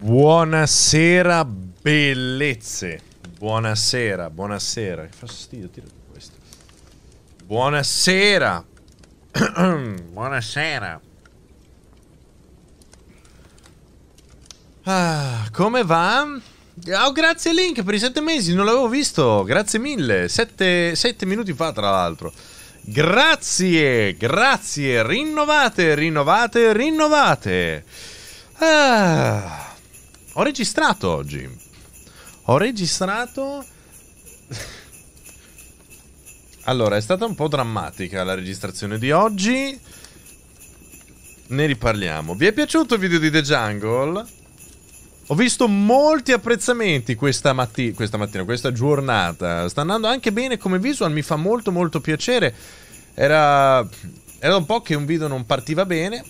Buonasera, bellezze. Buonasera, buonasera. Che fastidio, tiro questo. Buonasera. buonasera. Ah, come va? Oh, grazie Link per i sette mesi, non l'avevo visto. Grazie mille. Sette, sette minuti fa, tra l'altro. Grazie, grazie. Rinnovate, rinnovate, rinnovate. Ah. Ho registrato oggi. Ho registrato. allora, è stata un po' drammatica la registrazione di oggi. Ne riparliamo. Vi è piaciuto il video di The Jungle? Ho visto molti apprezzamenti questa, matti- questa mattina, questa giornata. Sta andando anche bene come visual, mi fa molto molto piacere. Era... Era un po' che un video non partiva bene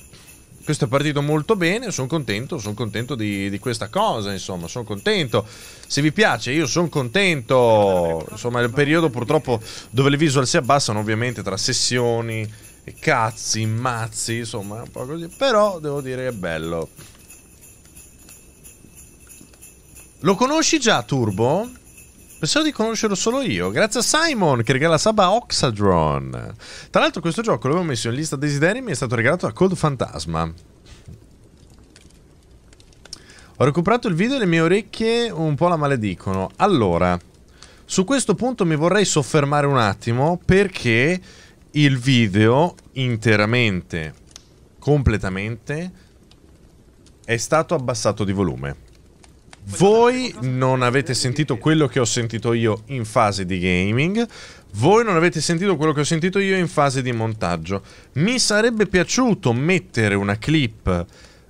questo è partito molto bene, sono contento, sono contento di, di, questa cosa, insomma, sono contento. Se vi piace, io sono contento. Insomma, è il periodo purtroppo dove le visual si abbassano, ovviamente, tra sessioni, e cazzi, mazzi, insomma, un po' così. Però devo dire che è bello. Lo conosci già Turbo? Pensavo di conoscerlo solo io, grazie a Simon che regala Saba Oxadron. Tra l'altro questo gioco l'avevo messo in lista desideri e mi è stato regalato da Cold Fantasma. Ho recuperato il video e le mie orecchie un po' la maledicono. Allora, su questo punto mi vorrei soffermare un attimo perché il video interamente, completamente, è stato abbassato di volume. Voi non avete sentito quello che ho sentito io in fase di gaming. Voi non avete sentito quello che ho sentito io in fase di montaggio. Mi sarebbe piaciuto mettere una clip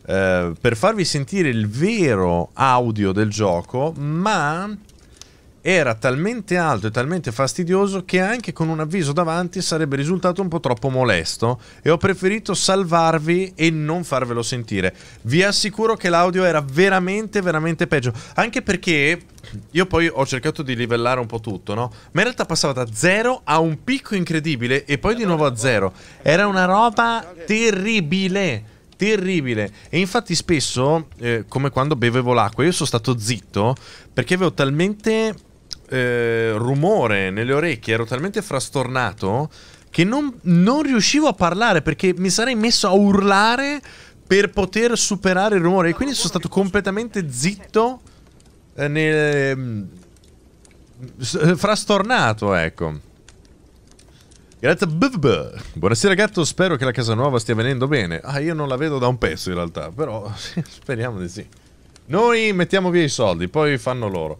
eh, per farvi sentire il vero audio del gioco, ma era talmente alto e talmente fastidioso che anche con un avviso davanti sarebbe risultato un po' troppo molesto e ho preferito salvarvi e non farvelo sentire. Vi assicuro che l'audio era veramente veramente peggio, anche perché io poi ho cercato di livellare un po' tutto, no? Ma in realtà passava da zero a un picco incredibile e poi di nuovo a zero. Era una roba terribile terribile. E infatti spesso, eh, come quando bevevo l'acqua, io sono stato zitto perché avevo talmente eh, rumore nelle orecchie, ero talmente frastornato che non, non riuscivo a parlare perché mi sarei messo a urlare per poter superare il rumore. E quindi sono stato completamente zitto. Eh, nel, eh, frastornato, ecco. Grazie, buonasera gatto, spero che la casa nuova stia venendo bene. Ah, io non la vedo da un pezzo in realtà, però speriamo di sì. Noi mettiamo via i soldi, poi fanno loro.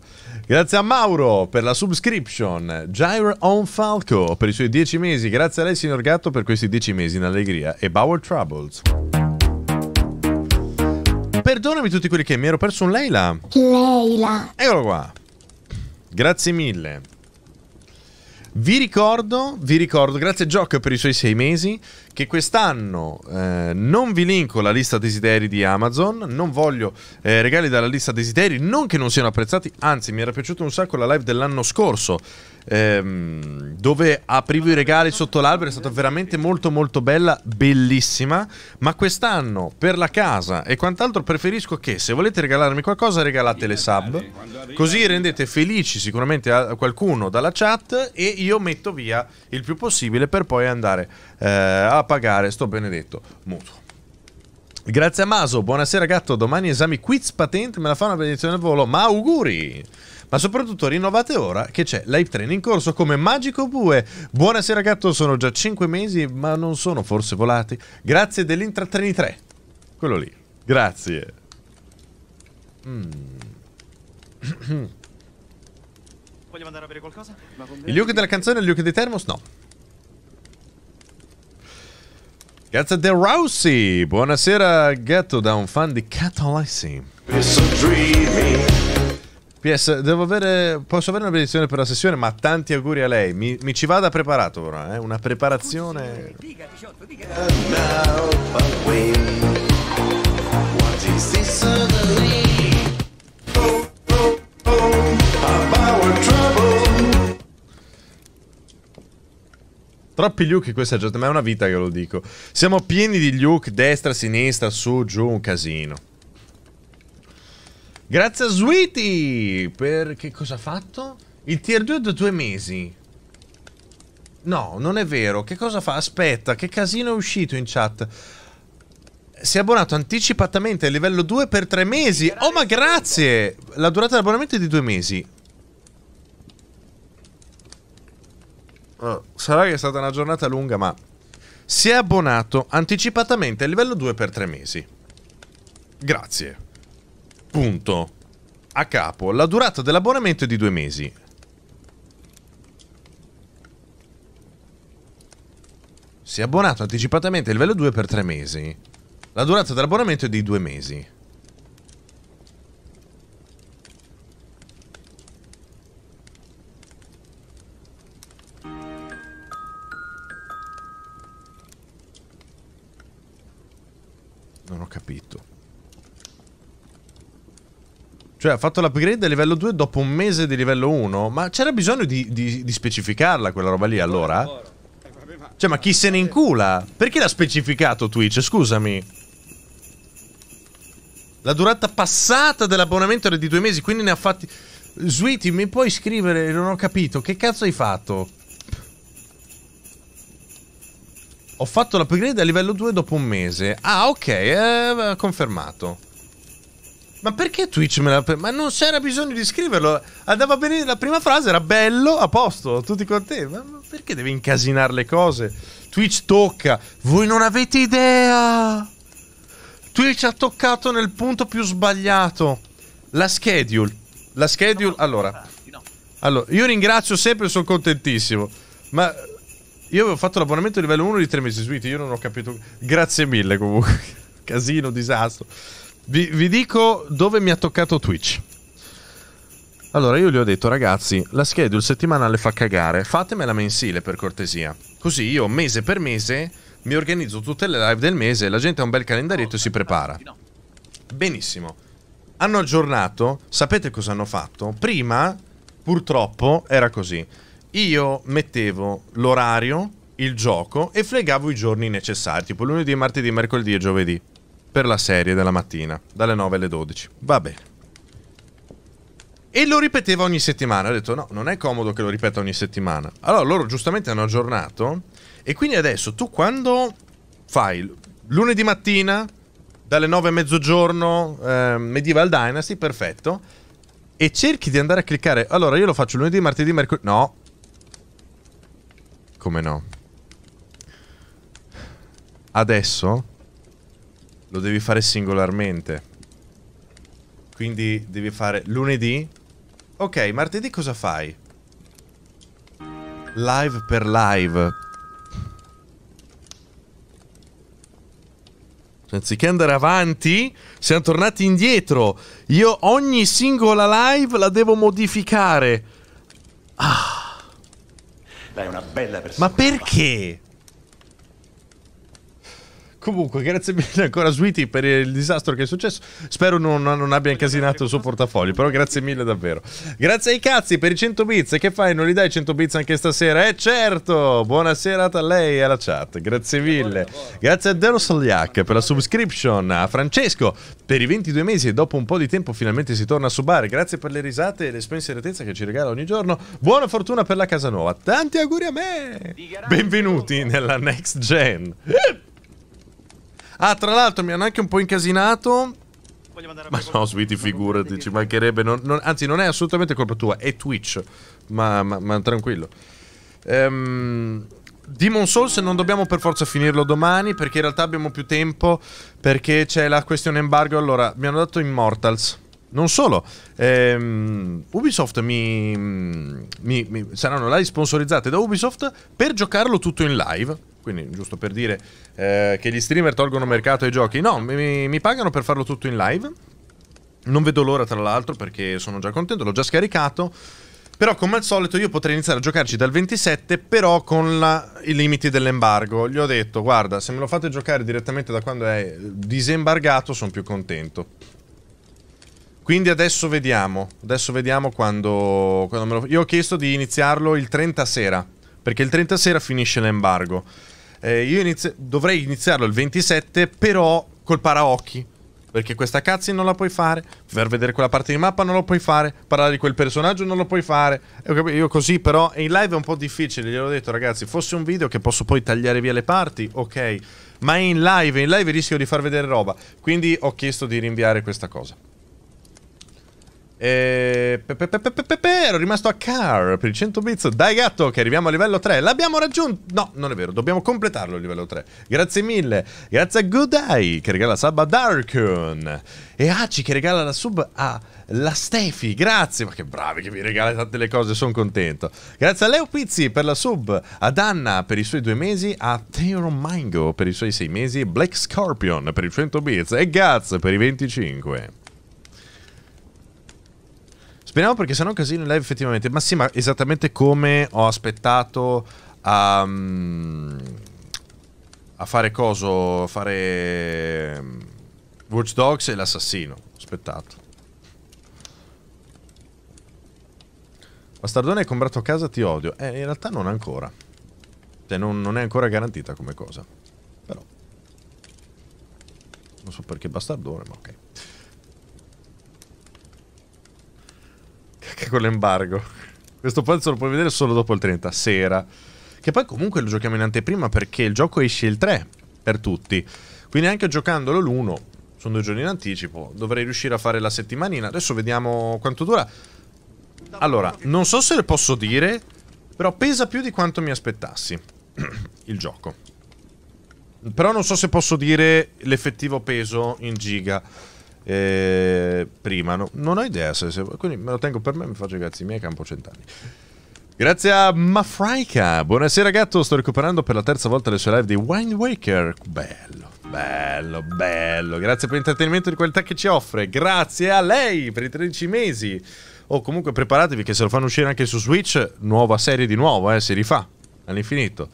Grazie a Mauro per la subscription, Gyro on Falco per i suoi 10 mesi, grazie a lei signor Gatto per questi 10 mesi in allegria e Bauer Troubles. Perdonami tutti quelli che mi ero perso un Leila. Leila. Eccolo qua. Grazie mille. Vi ricordo, vi ricordo, grazie Jock per i suoi 6 mesi, che quest'anno eh, non vi linko la lista desideri di Amazon, non voglio eh, regali dalla lista desideri, non che non siano apprezzati, anzi mi era piaciuta un sacco la live dell'anno scorso ehm, dove aprivo i regali sotto l'albero, è stata veramente molto molto bella, bellissima, ma quest'anno per la casa e quant'altro preferisco che se volete regalarmi qualcosa regalate le sub, così rendete felici sicuramente a eh, qualcuno dalla chat e io metto via il più possibile per poi andare eh, a pagare sto benedetto mutuo. Grazie a Maso, buonasera gatto, domani esami quiz patente, me la fa una benedizione al volo, ma auguri! ma soprattutto rinnovate ora che c'è Live Train in corso come Magico Bue. Buonasera gatto, sono già 5 mesi, ma non sono forse volati. Grazie dell'Intratreni 3. Quello lì. Grazie. Mm. Vogliamo andare a bere qualcosa? Il Luke della canzone e il Luke dei Thermos? No. Grazie a The Rousey. Buonasera, gatto, da un fan di Catalyze. It's so dreamy. PS, devo avere, posso avere una benedizione per la sessione, ma tanti auguri a lei. Mi, mi ci vada preparato ora, eh? una preparazione... Troppi Luke in questa giornata, ma è una vita che lo dico. Siamo pieni di Luke, destra, sinistra, su, giù, un casino. Grazie a Sweetie per... Che cosa ha fatto? Il tier 2 da due mesi. No, non è vero. Che cosa fa? Aspetta, che casino è uscito in chat. Si è abbonato anticipatamente a livello 2 per tre mesi. Oh, ma grazie! La durata dell'abbonamento è di due mesi. Oh, sarà che è stata una giornata lunga, ma... Si è abbonato anticipatamente a livello 2 per tre mesi. Grazie punto a capo. La durata dell'abbonamento è di due mesi. Si è abbonato anticipatamente a livello 2 per tre mesi. La durata dell'abbonamento è di due mesi. Non ho capito. Cioè, ha fatto l'upgrade a livello 2 dopo un mese di livello 1. Ma c'era bisogno di, di, di, specificarla quella roba lì allora? Cioè, ma chi se ne incula? Perché l'ha specificato Twitch? Scusami. La durata passata dell'abbonamento era di due mesi, quindi ne ha fatti... Sweetie, mi puoi scrivere? Non ho capito. Che cazzo hai fatto? Ho fatto l'upgrade a livello 2 dopo un mese. Ah, ok, eh, confermato. Ma perché Twitch me l'ha. Pre- ma non c'era bisogno di scriverlo. Andava bene. La prima frase era bello, a posto, tutti con te. Ma, perché devi incasinare le cose? Twitch tocca. Voi non avete idea. Twitch ha toccato nel punto più sbagliato. La schedule. La schedule. Allora. allora io ringrazio sempre, sono contentissimo. Ma io avevo fatto l'abbonamento livello 1 di 3 mesi seguiti. Io non ho capito. Grazie mille comunque. Casino, disastro. Vi, vi dico dove mi ha toccato Twitch. Allora io gli ho detto ragazzi, la schedule settimanale fa cagare, fatemela mensile per cortesia. Così io mese per mese mi organizzo tutte le live del mese, la gente ha un bel calendarietto e si prepara. Benissimo. Hanno aggiornato, sapete cosa hanno fatto? Prima, purtroppo, era così. Io mettevo l'orario, il gioco e fregavo i giorni necessari, tipo lunedì, martedì, mercoledì e giovedì per la serie della mattina, dalle 9 alle 12. Va bene. E lo ripeteva ogni settimana. Ho detto: no, non è comodo che lo ripeta ogni settimana. Allora loro giustamente hanno aggiornato. E quindi adesso tu quando fai lunedì mattina, dalle 9 a mezzogiorno, eh, Medieval Dynasty, perfetto. E cerchi di andare a cliccare. Allora io lo faccio lunedì, martedì, mercoledì. No. Come no? Adesso lo devi fare singolarmente. Quindi devi fare lunedì. Ok, martedì cosa fai? Live per live. Anziché andare avanti, siamo tornati indietro. Io ogni singola live la devo modificare. Ah. Lei una bella persona. Ma perché? Comunque, grazie mille ancora, Sweetie, per il disastro che è successo. Spero non, non abbia incasinato il suo portafoglio, però grazie mille davvero. Grazie ai cazzi per i 100 bits. Che fai? Non li dai 100 bits anche stasera? Eh, certo! Buona serata a lei e alla chat. Grazie mille. Grazie a Dero Soliak per la subscription, a Francesco per i 22 mesi e dopo un po' di tempo finalmente si torna a subare. Grazie per le risate e le l'espenseratezza che ci regala ogni giorno. Buona fortuna per la casa nuova. Tanti auguri a me! Benvenuti nella next gen. Ah, tra l'altro mi hanno anche un po' incasinato. Ma no, Sweetie, figurati, ci mancherebbe. Non, non, anzi, non è assolutamente colpa tua, è Twitch. Ma, ma, ma tranquillo. Ehm, Demon Souls non dobbiamo per forza finirlo domani, perché in realtà abbiamo più tempo, perché c'è la questione embargo. Allora, mi hanno dato Immortals. Non solo, ehm, Ubisoft mi, mi, mi, saranno live sponsorizzate da Ubisoft per giocarlo tutto in live quindi, giusto per dire eh, che gli streamer tolgono mercato ai giochi, no, mi, mi pagano per farlo tutto in live. Non vedo l'ora, tra l'altro, perché sono già contento, l'ho già scaricato. Però come al solito io potrei iniziare a giocarci dal 27, però con la, i limiti dell'embargo. Gli ho detto, guarda, se me lo fate giocare direttamente da quando è disembargato, sono più contento. Quindi adesso vediamo, adesso vediamo quando, quando me lo... Io ho chiesto di iniziarlo il 30 sera, perché il 30 sera finisce l'embargo. Eh, io inizi dovrei iniziarlo il 27, però col paraocchi. Perché questa cutscene non la puoi fare, per vedere quella parte di mappa non lo puoi fare, parlare di quel personaggio non lo puoi fare. Eh, io così però, in live è un po' difficile, gliel'ho detto ragazzi, fosse un video che posso poi tagliare via le parti, ok, ma in live, in live rischio di far vedere roba. Quindi ho chiesto di rinviare questa cosa. E... Ero rimasto a car per il 100 bits. Dai gatto che arriviamo a livello 3. L'abbiamo raggiunto. No, non è vero. Dobbiamo completarlo il livello 3. Grazie mille. Grazie a Goodai che regala sub a Darkun. E Aci che regala la sub a la Stefi. Grazie. Ma che bravi che mi regala tante le cose. Sono contento. Grazie a Leo Pizzi per la sub. Ad Anna per i suoi due mesi. A Theron Mango per i suoi sei mesi. Black Scorpion per i 100 bits. E Gaz per i 25. Vediamo perché sennò casino in live effettivamente. Ma sì, ma esattamente come ho aspettato a, mm, a fare coso, a fare mm, Watch Dogs e l'assassino. aspettato. Bastardone hai comprato casa, ti odio. Eh, in realtà non ancora. Cioè, non, non è ancora garantita come cosa. Però. Non so perché bastardone, ma ok. Che con l'embargo. Questo pezzo lo puoi vedere solo dopo il 30, sera. Che poi comunque lo giochiamo in anteprima perché il gioco esce il 3 per tutti. Quindi anche giocandolo l'1, sono due giorni in anticipo, dovrei riuscire a fare la settimanina. Adesso vediamo quanto dura. Allora, non so se le posso dire, però pesa più di quanto mi aspettassi il gioco. Però non so se posso dire l'effettivo peso in giga eh, prima. No, non ho idea, se, se, quindi me lo tengo per me, mi faccio i cazzi miei, campo cent'anni. Grazie a Mafraika. Buonasera gatto, sto recuperando per la terza volta le sue live di Wind Waker. Bello, bello, bello. Grazie per l'intrattenimento di qualità che ci offre. Grazie a lei per i 13 mesi. Oh, comunque preparatevi che se lo fanno uscire anche su Switch, nuova serie di nuovo, eh, si rifà all'infinito.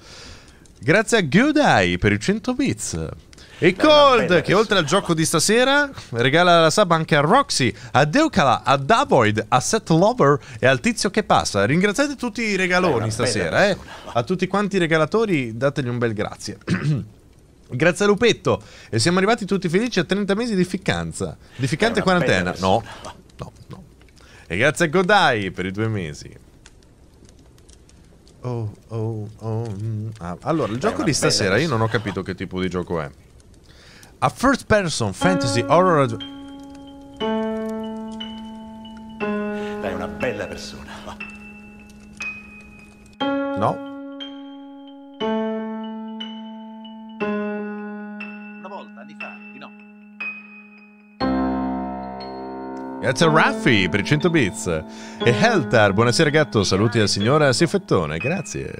Grazie a Gyudai per i 100 bits. E Cold, che oltre al gioco di stasera, regala la sub anche a Roxy, a Deucala, a Davoid, a Set Lover e al tizio che passa. Ringraziate tutti i regaloni stasera, eh. A tutti quanti i regalatori, dategli un bel grazie. Grazie a Lupetto. E siamo arrivati tutti felici a 30 mesi di ficcanza. Di ficcante eh, quarantena. No, no, no. E grazie a Godai per i due mesi. Oh, oh, oh. Mm. Ah, allora, il gioco di stasera io non ho capito che tipo di gioco è. A first person fantasy ah. horror. È una bella persona. No. Una volta, anni fa, di no. Grazie a Raffi per i 100 bits. E Heltar, buonasera gatto, saluti al signora Sifettone, grazie.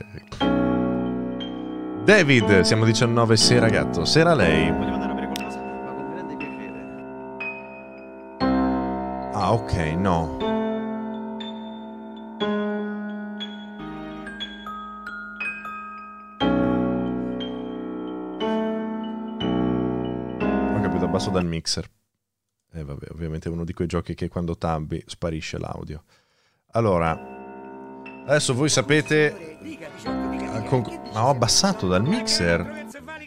David, siamo 19 sera gatto, sera lei. Voglio andare Ah, ok, no. Ho capito, abbasso dal mixer. E eh, vabbè, ovviamente è uno di quei giochi che quando tabbi sparisce l'audio. Allora, adesso voi sapete... Eh, con... Ma ho abbassato dal mixer. 19,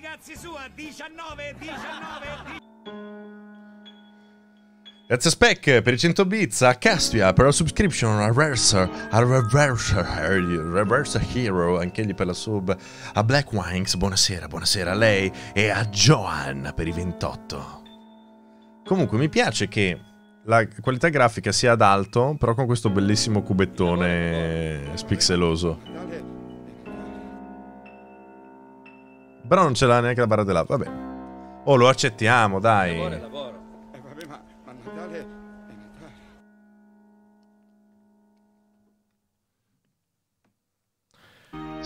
19, 19. Grazie a Spec eh, per i 100 bits, a Caspia per la subscription, a Reverser, a Reverser, eh, Reverser Hero, anch'egli per la sub, a Black Wings, buonasera, buonasera a lei, e a Joan per i 28. Comunque mi piace che la qualità grafica sia ad alto, però con questo bellissimo cubettone spixeloso. Però non ce l'ha neanche la barra dell'app, vabbè. Oh, lo accettiamo, dai. Lavoro,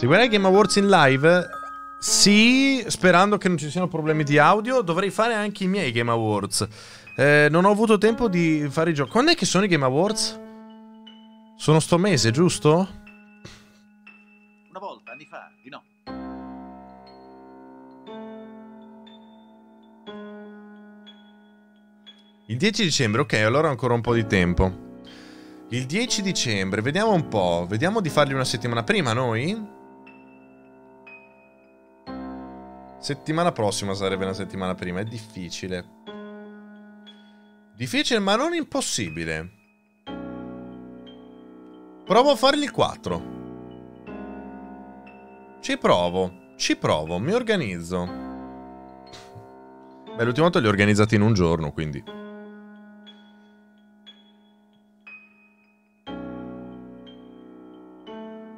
Seguirai Game Awards in live? Sì, sperando che non ci siano problemi di audio. Dovrei fare anche i miei Game Awards. Eh, non ho avuto tempo di fare i giochi. Quando è che sono i Game Awards? Sono sto mese, giusto? Una volta, anni fa, di no. Il 10 dicembre, ok, allora ancora un po' di tempo. Il 10 dicembre, vediamo un po', vediamo di fargli una settimana prima noi. Settimana prossima sarebbe una settimana prima, è difficile. Difficile ma non impossibile. Provo a fargli 4. Ci provo, ci provo, mi organizzo. Beh, l'ultima volta li ho organizzati in un giorno, quindi...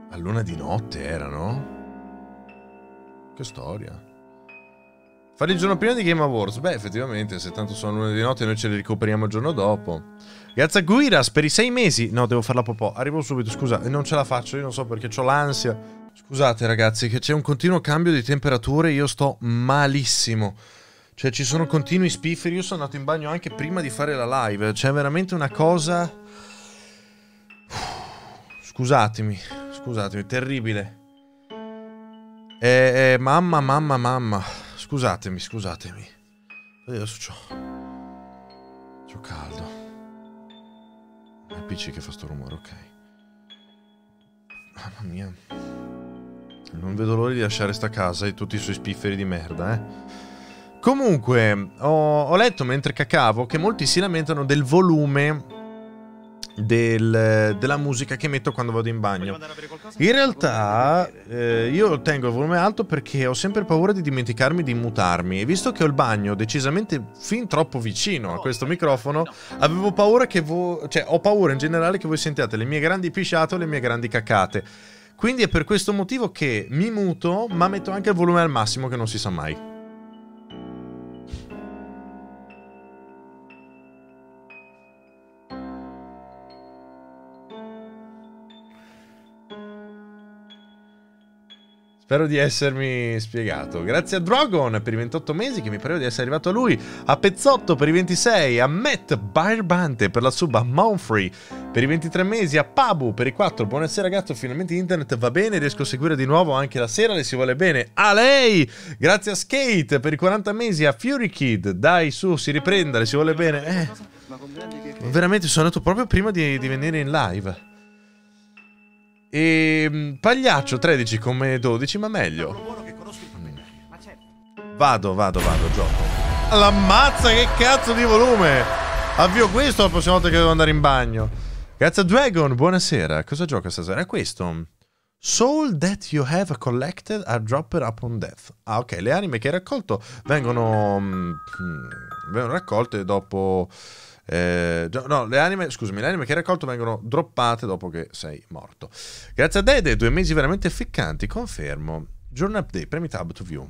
A luna di notte erano? Che storia. Fare il giorno prima di Game Awards. Beh, effettivamente, se tanto sono lunedì notte, noi ce le recuperiamo il giorno dopo. Grazie a Guiras per i sei mesi. No, devo farla popò. Arrivo subito, scusa, non ce la faccio, io non so perché ho l'ansia. Scusate ragazzi, che c'è un continuo cambio di temperature, io sto malissimo. Cioè ci sono continui spifferi, io sono andato in bagno anche prima di fare la live. C'è veramente una cosa... Scusatemi, scusatemi, terribile. Eh, eh, mamma, mamma, mamma. Scusatemi, scusatemi. Adesso c'ho... C'ho caldo. È il PC che fa sto rumore, ok. Mamma mia. Non vedo l'ora di lasciare sta casa e tutti i suoi spifferi di merda, eh. Comunque, ho, ho letto mentre cacavo che molti si lamentano del volume del, della musica che metto quando vado in bagno. In realtà eh, io tengo il volume alto perché ho sempre paura di dimenticarmi di mutarmi e visto che ho il bagno decisamente fin troppo vicino a questo microfono, avevo paura che voi, cioè ho paura in generale che voi sentiate le mie grandi pisciate o le mie grandi cacate. Quindi è per questo motivo che mi muto, ma metto anche il volume al massimo che non si sa mai. Spero di essermi spiegato. Grazie a Dragon per i 28 mesi, che mi pareva di essere arrivato a lui. A Pezzotto per i 26. A Matt Birbante per la sub. A Mountfree per i 23 mesi. A Pabu per i 4. Buonasera ragazzo, finalmente internet va bene. Riesco a seguire di nuovo anche la sera, le si vuole bene. A lei! Grazie a Skate per i 40 mesi. A Fury Kid. Dai su, si riprenda, le si vuole bene. Eh. Veramente sono andato proprio prima di, di venire in live. E ehm, Pagliaccio 13 come 12, ma meglio. Vado, vado, vado, gioco. L'ammazza, che cazzo di volume! Avvio questo la prossima volta che devo andare in bagno. Grazie Dragon, buonasera. Cosa gioca stasera? Questo. Soul that you have collected are dropped upon death. Ah, ok, le anime che hai raccolto vengono, mm, mm vengono raccolte dopo eh, no, le anime, scusami, le anime che hai raccolto vengono droppate dopo che sei morto. Grazie a Dede, due mesi veramente ficcanti, confermo. Journal update, premi tab to view.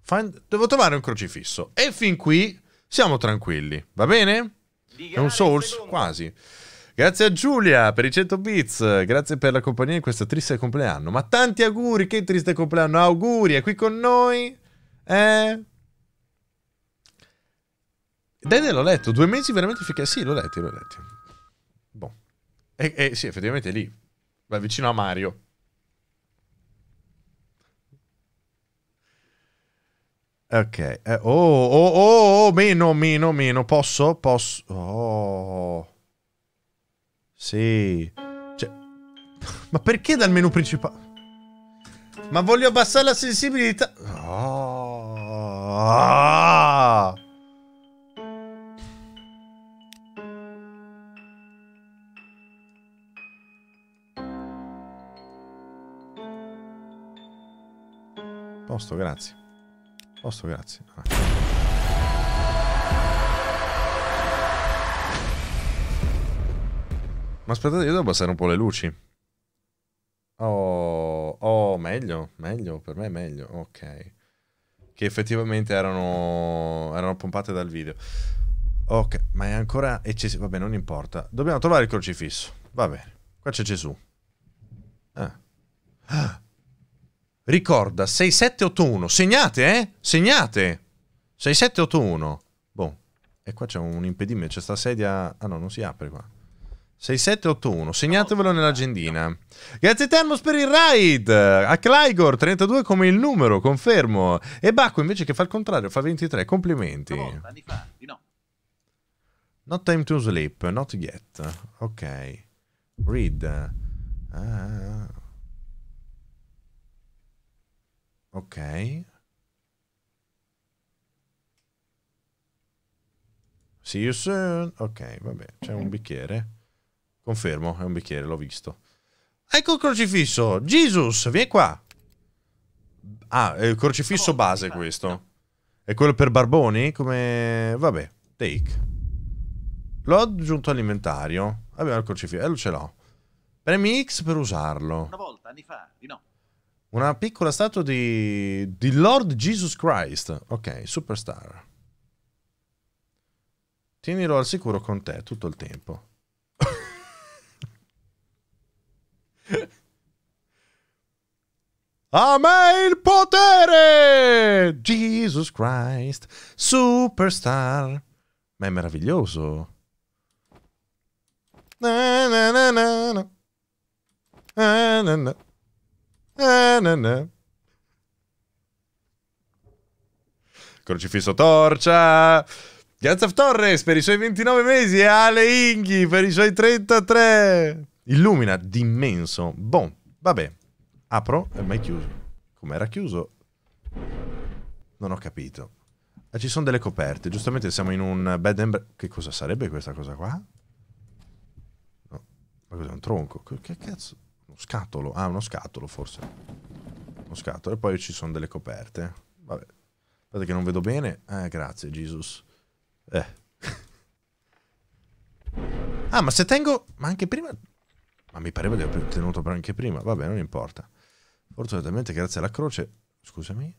Find... Devo trovare un crocifisso. E fin qui siamo tranquilli, va bene? È un Souls? Quasi. Grazie a Giulia per i 100 bits, grazie per la compagnia in questo triste compleanno. Ma tanti auguri, che triste compleanno, auguri, è qui con noi. Eh, dai, dai, l'ho letto. Due mesi veramente efficaci. Sì, l'ho letto, l'ho letto. Boh. E, e sì, effettivamente è lì. Va vicino a Mario. Ok. Eh, oh, oh, oh, oh, meno, meno, meno. Posso? Posso? Oh. Sì. Cioè, ma perché dal menu principale? Ma voglio abbassare la sensibilità. Oh. Posto, grazie. Posto, grazie. Ah. Ma aspettate, io devo abbassare un po' le luci. Oh, oh, meglio, meglio, per me è meglio, ok. Che effettivamente erano, erano pompate dal video. Ok, ma è ancora eccessivo, vabbè, non importa. Dobbiamo trovare il crocifisso, va bene. Qua c'è Gesù. Ah. ah. Ricorda 6781. Segnate, eh? Segnate. 6781. Boh. E qua c'è un impedimento. C'è sta sedia. Ah no, non si apre qua. 6781, segnatevelo nell'agendina. Grazie Termos per il raid. A Claigor 32 come il numero, confermo. E Bacco invece che fa il contrario, fa 23. Complimenti. Anni fa, no. Not time to sleep, not yet. Ok. Read. Ah. ah, ah. Ok. See you soon. Ok, vabbè, c'è un bicchiere. Confermo, è un bicchiere, l'ho visto. Ecco il crocifisso. Jesus, vieni qua. Ah, è il crocifisso base questo. È quello per barboni? Come... Vabbè, take. L'ho aggiunto all'inventario. Abbiamo il crocifisso. Eh, lo ce l'ho. Premi X per usarlo. Una volta, anni fa, di no. Una piccola statua di, di Lord Jesus Christ. Ok, superstar. Tienilo al sicuro con te tutto il tempo. A me il potere! Jesus Christ, superstar. Ma è meraviglioso. Na na na na na. na, na. Eh, ne, ne. Crocifisso Torcia. Gazzav Torres per i suoi 29 mesi e Ale Inghi per i suoi 33. Illumina, d'immenso. Bon, vabbè. Apro, e mai chiuso. Com'era chiuso? Non ho capito. Eh, ci sono delle coperte. Giustamente siamo in un bed and breakfast. Che cosa sarebbe questa cosa qua? No. Ma cos'è un tronco? Che cazzo? Uno scatolo. Ah, uno scatolo forse. Uno scatolo. E poi ci sono delle coperte. Vabbè. Guardate che non vedo bene. Eh, grazie, Jesus. Eh. ah, ma se tengo... Ma anche prima... Ma mi pareva di aver tenuto anche prima. Vabbè, non importa. Fortunatamente, grazie alla croce... Scusami.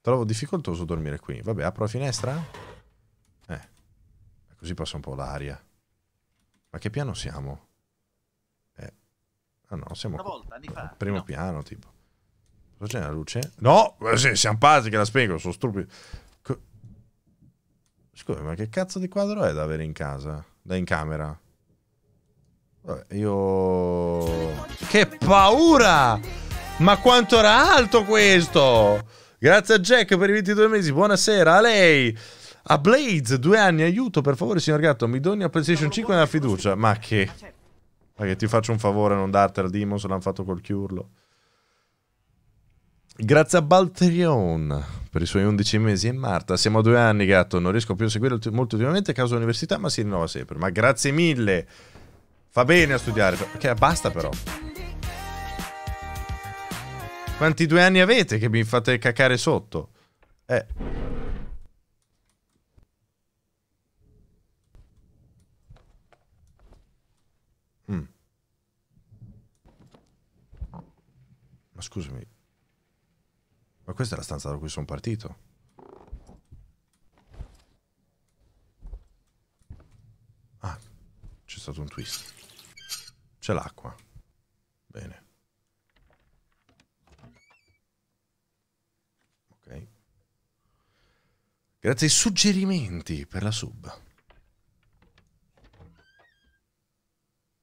Trovo difficoltoso dormire qui. Vabbè, apro la finestra? Eh. Così passa un po' l'aria. Ma che piano siamo? Ah no, siamo... Una volta, anni fa. Primo no. piano, tipo. Cosa c'è la luce? No, siamo pazzi che la spiego, sono stupido. Scusa, ma che cazzo di quadro è da avere in casa? Da in camera? Vabbè, io... Che paura! Ma quanto era alto questo! Grazie a Jack per i 22 mesi, buonasera a lei! A Blaze, due anni, aiuto per favore signor Gatto, mi doni a PlayStation 5 nella fiducia. Ma che... Certo. Perché ti faccio un favore a non dartela, Dimon, se l'hanno fatto col chiurlo. Grazie a Balterion per i suoi 11 mesi e Marta. Siamo a due anni, gatto. Non riesco più a seguire molto ultimamente a causa dell'università, ma si rinnova sempre. Ma grazie mille. Fa bene a studiare. Ok, basta però. Quanti due anni avete che mi fate cacare sotto? Eh. Ma scusami, ma questa è la stanza da cui sono partito? Ah, c'è stato un twist. C'è l'acqua. Bene. Ok. Grazie ai suggerimenti per la sub.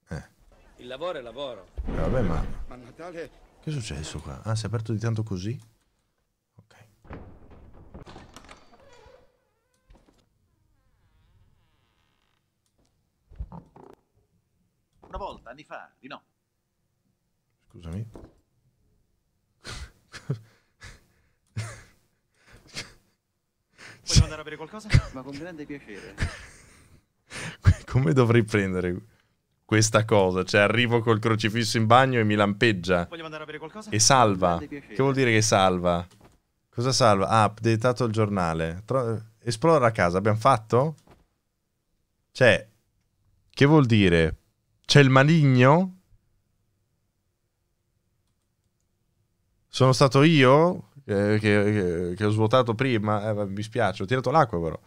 Eh. Il lavoro è lavoro. Eh, vabbè, ma... Ma Natale che è successo qua? Ah, si è aperto di tanto così? Ok. Una volta, anni fa, di no. Scusami. Vuoi andare a bere qualcosa? Ma con grande piacere. Come dovrei prendere? questa cosa. Cioè, arrivo col crocifisso in bagno e mi lampeggia. Vogliamo andare a bere qualcosa? E salva. Che vuol dire che salva? Cosa salva? Ah, updatato il giornale. Tro- Esplora la casa, abbiamo fatto? Cioè, che vuol dire? C'è il maligno? Sono stato io eh, che, che, che, ho svuotato prima? Eh, mi spiace, ho tirato l'acqua però.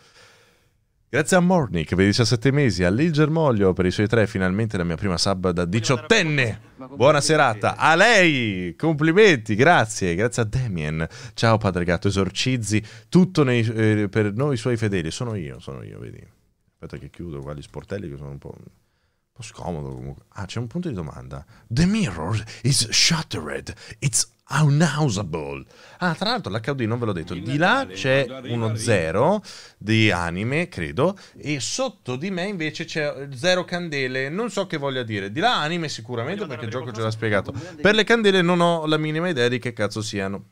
Grazie a Mornick per i 17 mesi, a Lil Germoglio per i suoi tre, finalmente la mia prima sub da diciottenne. Buona serata a lei, complimenti, grazie, grazie a Damien. Ciao padre gatto, esorcizi, tutto nei, eh, per noi suoi fedeli, sono io, sono io, vedi. Aspetta che chiudo qua gli sportelli che sono un po', un po scomodo comunque. Ah, c'è un punto di domanda. The mirror is shattered, it's Ah, un Housable. Ah, tra l'altro, la Caudì non ve l'ho detto. di là c'è uno zero di anime, credo, e sotto di me invece c'è zero candele. Non so che voglia dire. Di là anime sicuramente, perché il gioco ce l'ha spiegato. Per le candele non ho la minima idea di che cazzo siano.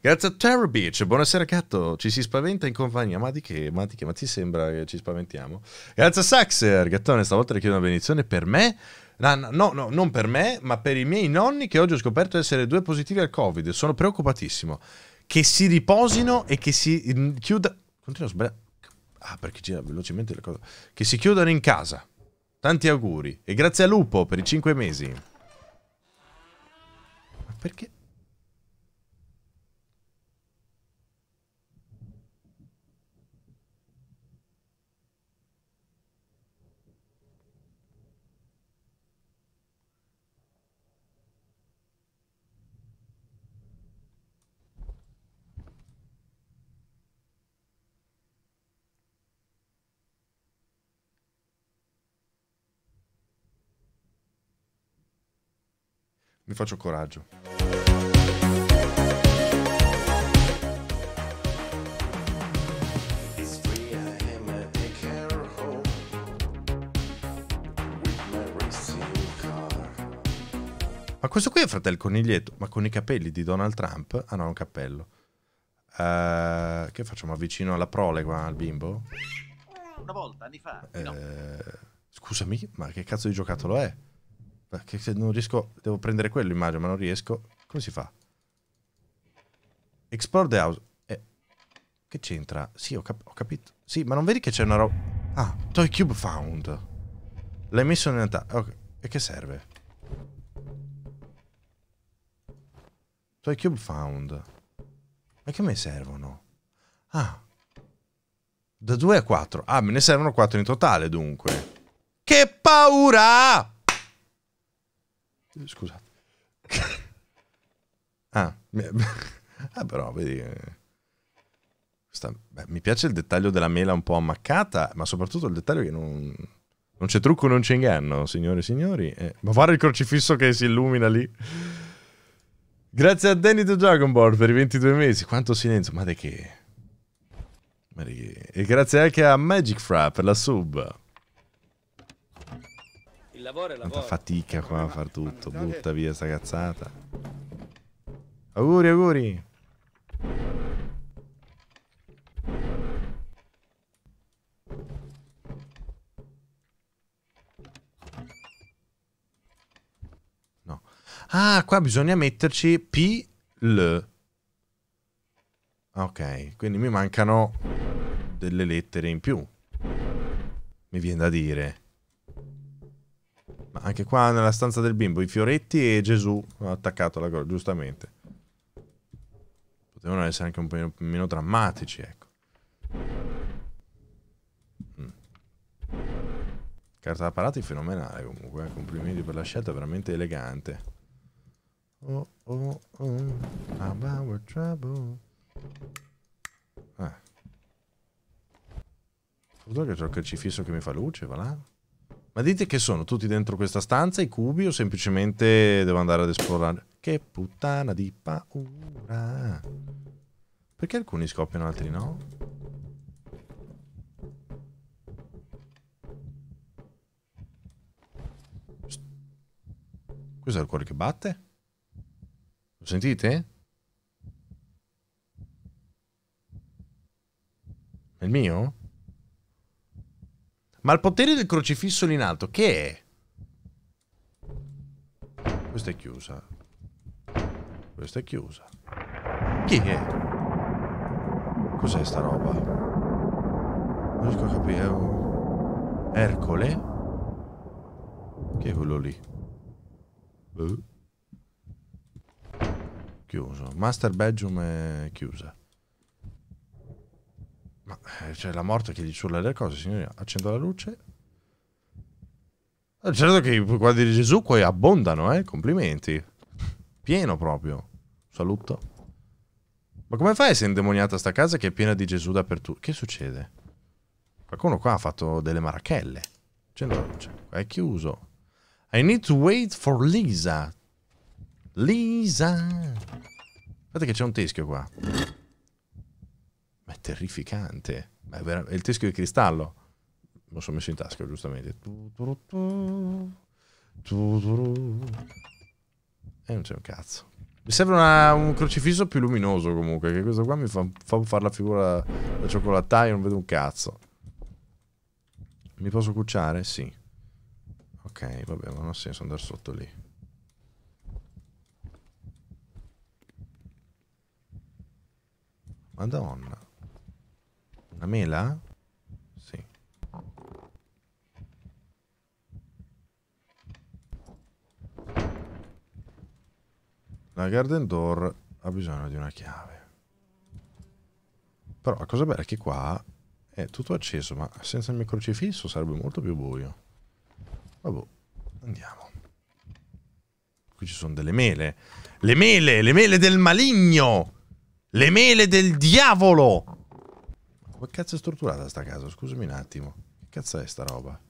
Grazie a Terror Beach, buonasera gatto, ci si spaventa in compagnia, ma di che? Ma, di che? ma ti sembra che ci spaventiamo? Grazie a Saxer, gattone, stavolta le chiedo una benedizione per me No, no, no, non per me, ma per i miei nonni che oggi ho scoperto essere due positivi al Covid. Sono preoccupatissimo. Che si riposino e che si mm, chiuda... Continuo a sbagliare. Ah, perché gira velocemente la cosa. Che si chiudano in casa. Tanti auguri. E grazie a Lupo per i cinque mesi. Ma perché... Mi faccio coraggio. Ma questo qui è fratello coniglietto, ma con i capelli di Donald Trump? Ah no, un cappello. Uh, che facciamo? avvicino alla prole qua al bimbo? Una volta, anni fa. Eh, no. Scusami, ma che cazzo di giocattolo è? Che se non riesco... Devo prendere quello, immagino, ma non riesco. Come si fa? Explore the house. Eh, che c'entra? Sì, ho, cap ho, capito. Sì, ma non vedi che c'è una roba... Ah, Toy Cube found. L'hai messo in realtà. Okay. E che serve? Toy Cube found. Ma che me servono? Ah. Da 2 a 4. Ah, me ne servono 4 in totale, dunque. Che paura! Scusate. ah, ah, però vedi... Questa, eh, beh, mi piace il dettaglio della mela un po' ammaccata, ma soprattutto il dettaglio che non... Non c'è trucco, non c'è inganno, signore e signori. Eh, ma guarda il crocifisso che si illumina lì. Grazie a Danny the Dragon Ball per i 22 mesi. Quanto silenzio, ma di Ma di che... E grazie anche a Magic Fra per la sub lavoro è lavoro. Quanta fatica qua a far tutto. Butta via sta cazzata. Auguri, auguri. No. Ah, qua bisogna metterci P, L. Ok, quindi mi mancano delle lettere in più. Mi viene da dire. Ma anche qua nella stanza del bimbo, i fioretti e Gesù attaccato alla gola, giustamente. Potevano essere anche un po' meno drammatici, ecco. Mm. Carta da parati fenomenale comunque, eh. complimenti per la scelta, veramente elegante. Oh oh oh, about trouble. Eh. Guarda che c'è il crocifisso che mi fa luce, va là. Ma dite che sono tutti dentro questa stanza, i cubi, o semplicemente devo andare ad esplorare? Che puttana di paura. Perché alcuni scoppiano, altri no? Cos'è il cuore che batte? Lo sentite? È il mio? Ma il potere del crocifisso lì in alto, che è? Questa è chiusa. Questa è chiusa. Chi è? Cos'è sta roba? Non riesco a capire. Oh. Ercole? Chi è quello lì? Eh? Chiuso. Master bedroom è chiusa. Ma eh, cioè, la morte che gli ciurla le cose, signori, accendo la luce. Eh, certo che i quadri di Gesù poi abbondano, eh? Complimenti. Pieno proprio. Saluto. Ma come fai a essere indemoniata sta casa che è piena di Gesù dappertutto? Che succede? Qualcuno qua ha fatto delle marachelle. C'è la luce. è chiuso. I need to wait for Lisa. Lisa. Guardate che c'è un teschio qua ma è terrificante. Ma è, vera- è il teschio di cristallo. Lo sono messo in tasca, giustamente. E eh, non c'è un cazzo. Mi sembra una, un crocifisso più luminoso comunque, che questo qua mi fa, fa fare la figura da cioccolataio, non vedo un cazzo. Mi posso cucciare? Sì. Ok, vabbè, non ha senso andare sotto lì. Madonna. Una mela? Sì. La garden door ha bisogno di una chiave. Però la cosa bella è che qua è tutto acceso, ma senza il mio crocifisso sarebbe molto più buio. Vabbè, boh, andiamo. Qui ci sono delle mele. Le mele, le mele del maligno! Le mele del diavolo! Come cazzo è strutturata sta casa? Scusami un attimo. Che cazzo è sta roba?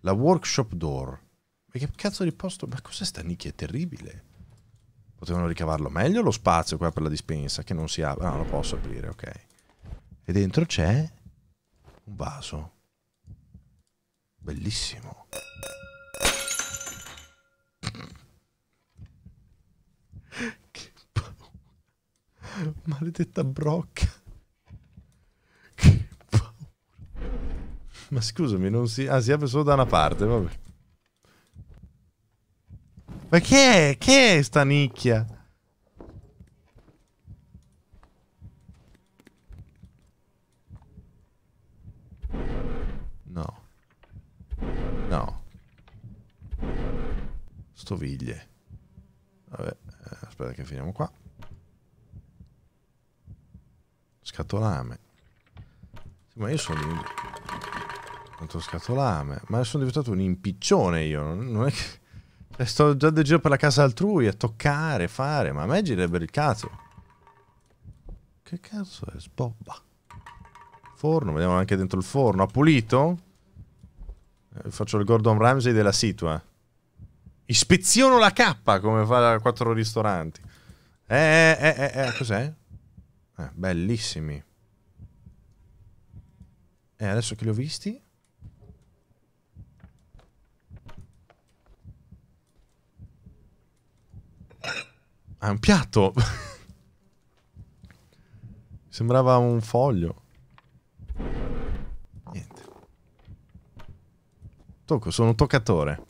La workshop door. Ma che cazzo di posto? Ma cos'è sta nicchia? È terribile. Potevano ricavarlo meglio lo spazio qua per la dispensa che non si apre. No, lo posso aprire, ok. E dentro c'è un vaso. Bellissimo. che paura. Maledetta brocca. Ma scusami, non si... Ah, si apre solo da una parte, vabbè. Ma che è? Che è sta nicchia? No. No. Stoviglie. Vabbè, eh, aspetta che finiamo qua. Scatolame. ma io sono... Quanto scatolame. Ma sono diventato un impiccione io. Non è che... Sto già del giro per la casa altrui a toccare, fare. Ma a me girerebbe il cazzo. Che cazzo è? Sbobba. Forno, vediamo anche dentro il forno. Ha pulito? Eh, faccio il Gordon Ramsay della situa. Ispeziono la K come fa da quattro ristoranti. Eh, eh, eh, eh, eh, cos'è? Eh, bellissimi. E eh, adesso che li ho visti? Ah, è un piatto! Sembrava un foglio. Niente. Tocco, sono un toccatore.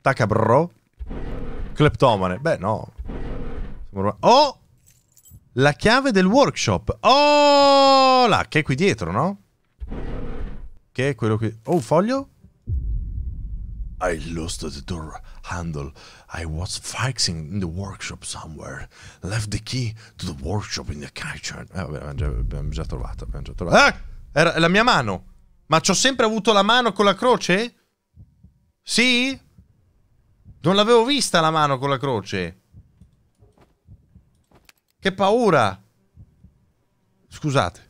Tacca, bro. Cleptomane. Beh, no. Oh! La chiave del workshop. Oh! Là, che è qui dietro, no? Che è quello qui... Oh, un foglio? I lost the door handle. I was fixing in the workshop somewhere. Left the key to the workshop in the kitchen. Eh, vabbè, abbiamo già, trovato, abbiamo già trovato. Ah! Era la mia mano. Ma ci ho sempre avuto la mano con la croce? Sì? Non l'avevo vista la mano con la croce. Che paura. Scusate.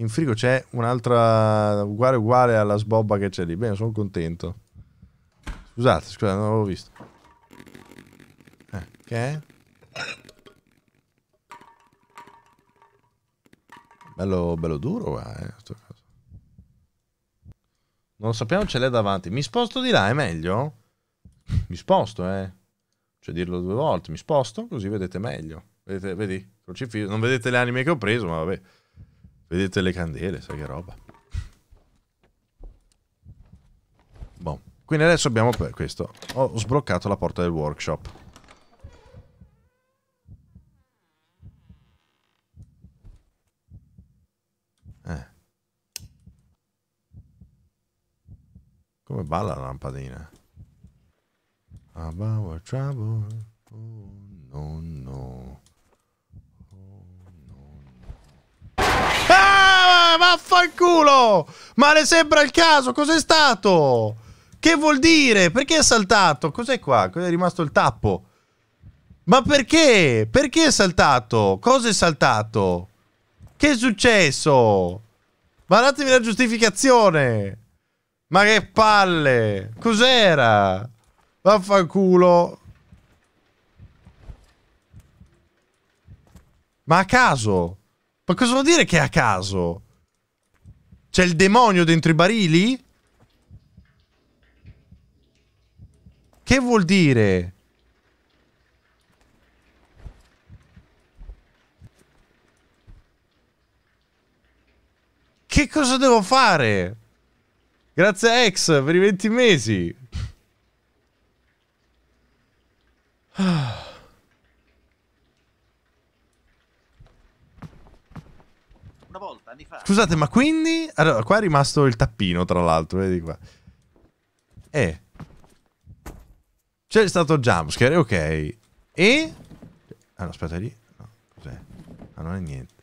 in frigo c'è un'altra uguale uguale alla sbobba che c'è lì. Bene, sono contento. Scusate, scusate, non l'avevo visto. Eh, che è? Bello, bello duro qua, eh, Non lo sappiamo ce l'è davanti. Mi sposto di là, è meglio? Mi sposto, eh. Cioè dirlo due volte, mi sposto, così vedete meglio. Vedete, vedi? Non vedete le anime che ho preso, ma vabbè. Vedete le candele, sai che roba. Boh. Quindi adesso abbiamo questo. Ho sbloccato la porta del workshop. Eh. Come balla la lampadina? About trouble. Oh no no. Ah, vaffanculo! Ma le sembra il caso? Cos'è stato? Che vuol dire? Perché è saltato? Cos'è qua? Cos'è rimasto il tappo? Ma perché? Perché è saltato? Cosa è saltato? Che è successo? Ma datevi la giustificazione! Ma che palle! Cos'era? Vaffanculo! Ma a caso? Ma cosa vuol dire che è a caso? C'è il demonio dentro i barili? Che vuol dire? Che cosa devo fare? Grazie Ex per i 20 mesi. Ah. Una volta, anni fa. Scusate, ma quindi... Allora, qua è rimasto il tappino, tra l'altro, vedi qua. Eh. C'è stato jumpscare, ok. E... Allora, ah, aspetta lì. No, cos'è? Ah, non è niente.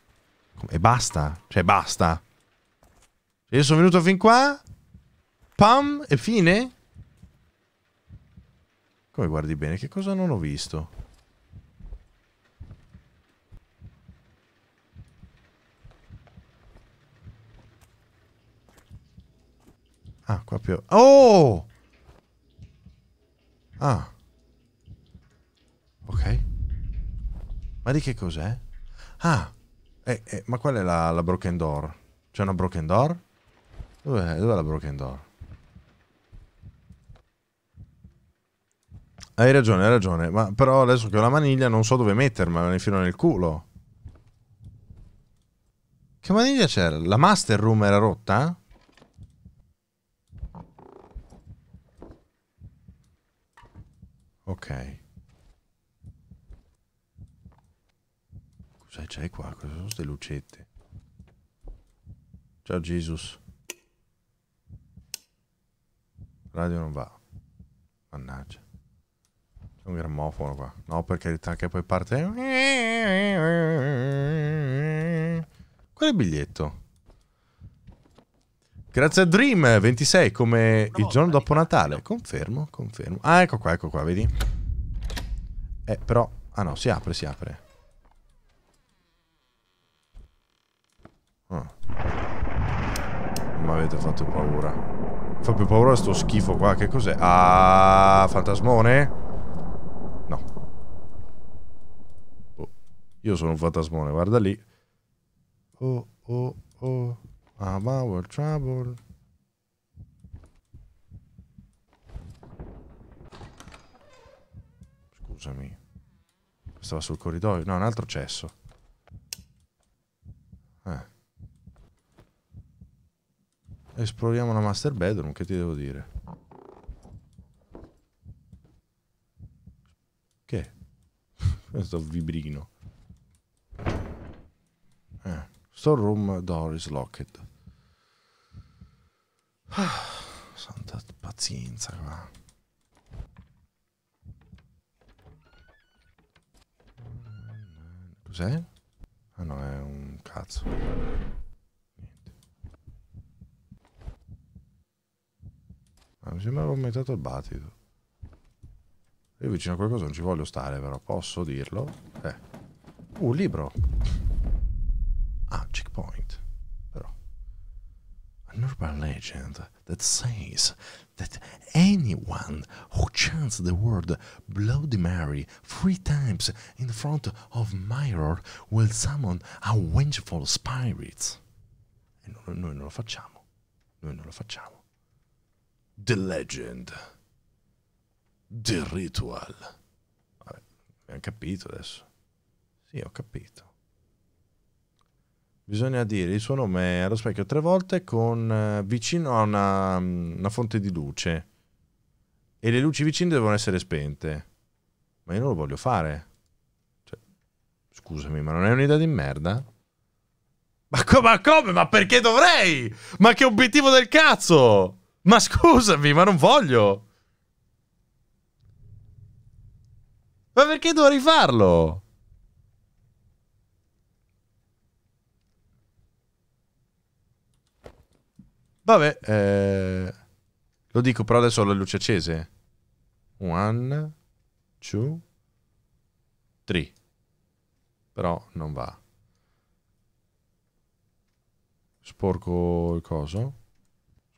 E basta. Cioè, basta. Io sono venuto fin qua. Pam, e fine? Come guardi bene? Che cosa non ho visto? Ah, qua più. Oh! Ah. Ok. Ma di che cos'è? Ah. Eh, eh, ma qual è la, la broken door? C'è una broken door? Dov'è dov la broken door? Hai ragione, hai ragione. Ma però adesso che ho la maniglia non so dove mettermela, me ne filo nel culo. Che maniglia c'era? La master room era rotta? Ok. Cosa c'è qua? Cosa sono queste lucette? Ciao Jesus. Radio non va. Mannaggia. C'è un grammofono qua. No, per carità che poi parte... Qual è il biglietto? Grazie a Dream 26 come il oh, giorno dopo Natale. Confermo, confermo. Ah, ecco qua, ecco qua, vedi? Eh, però... Ah no, si apre, si apre. Oh. Non mi avete fatto paura. Fa più paura sto schifo qua, che cos'è? Ah, fantasmone? No. Oh. Io sono un fantasmone, guarda lì. Oh, oh, oh. A vowel trouble. Scusami. Stava sul corridoio. No, un altro cesso. Eh. Esploriamo la master bedroom, che ti devo dire? Che? Questo vibrino. Eh. Storeroom door is locked. santa pazienza qua. Cos'è? Ah no, è un cazzo. Niente. Ah, mi sembra aumentato il battito. Io vicino a qualcosa non ci voglio stare, però posso dirlo. Eh. Uh, un libro. Ah, checkpoint. Però. An urban legend that says that anyone who chants the word Bloody Mary three times in front of Mirror will summon a vengeful spirit. E noi, noi non lo facciamo. Noi non lo facciamo. The legend. The ritual. Vabbè, abbiamo capito adesso. Sì, ho capito. Bisogna dire il suo nome allo specchio tre volte con, eh, vicino a una, mm, una fonte di luce. E le luci vicine devono essere spente. Ma io non lo voglio fare. Cioè, scusami, ma non è un'idea di merda? Ma, co ma come? Ma perché dovrei? Ma che obiettivo del cazzo? Ma scusami, ma non voglio. Ma perché dovrei farlo? Vabbè, eh, lo dico però adesso ho le luci accese. One, two, three. Però non va. Sporco il coso.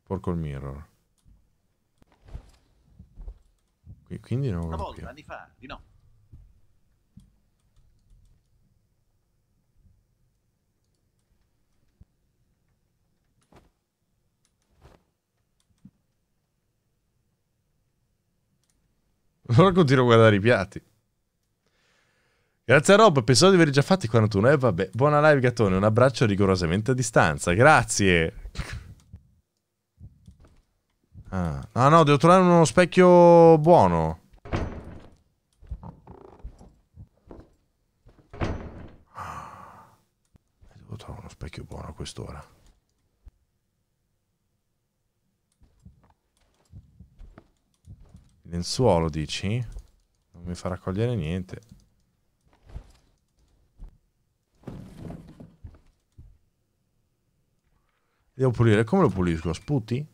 Sporco il mirror. Quindi non lo Una volta, più. anni fa, di no. Allora continuo a guardare i piatti. Grazie a Rob, pensavo di aver già fatti 41. E eh, vabbè, buona live gattone, un abbraccio rigorosamente a distanza. Grazie. ah no, devo trovare uno specchio buono. Ah, devo trovare uno specchio buono a quest'ora. lenzuolo, dici? Non mi farà cogliere niente. Devo pulire. Come lo pulisco? Sputi?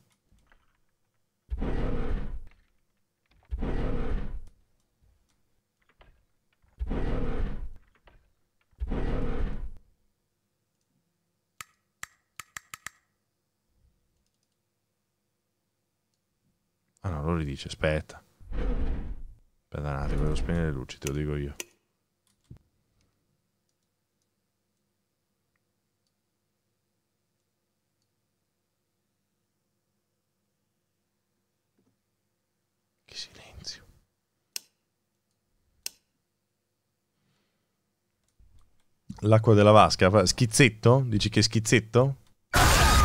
Ah no, lo ridice, aspetta. Aspetta un attimo, devo spegnere le luci, te lo dico io. Che silenzio. L'acqua della vasca, schizzetto? Dici che è schizzetto?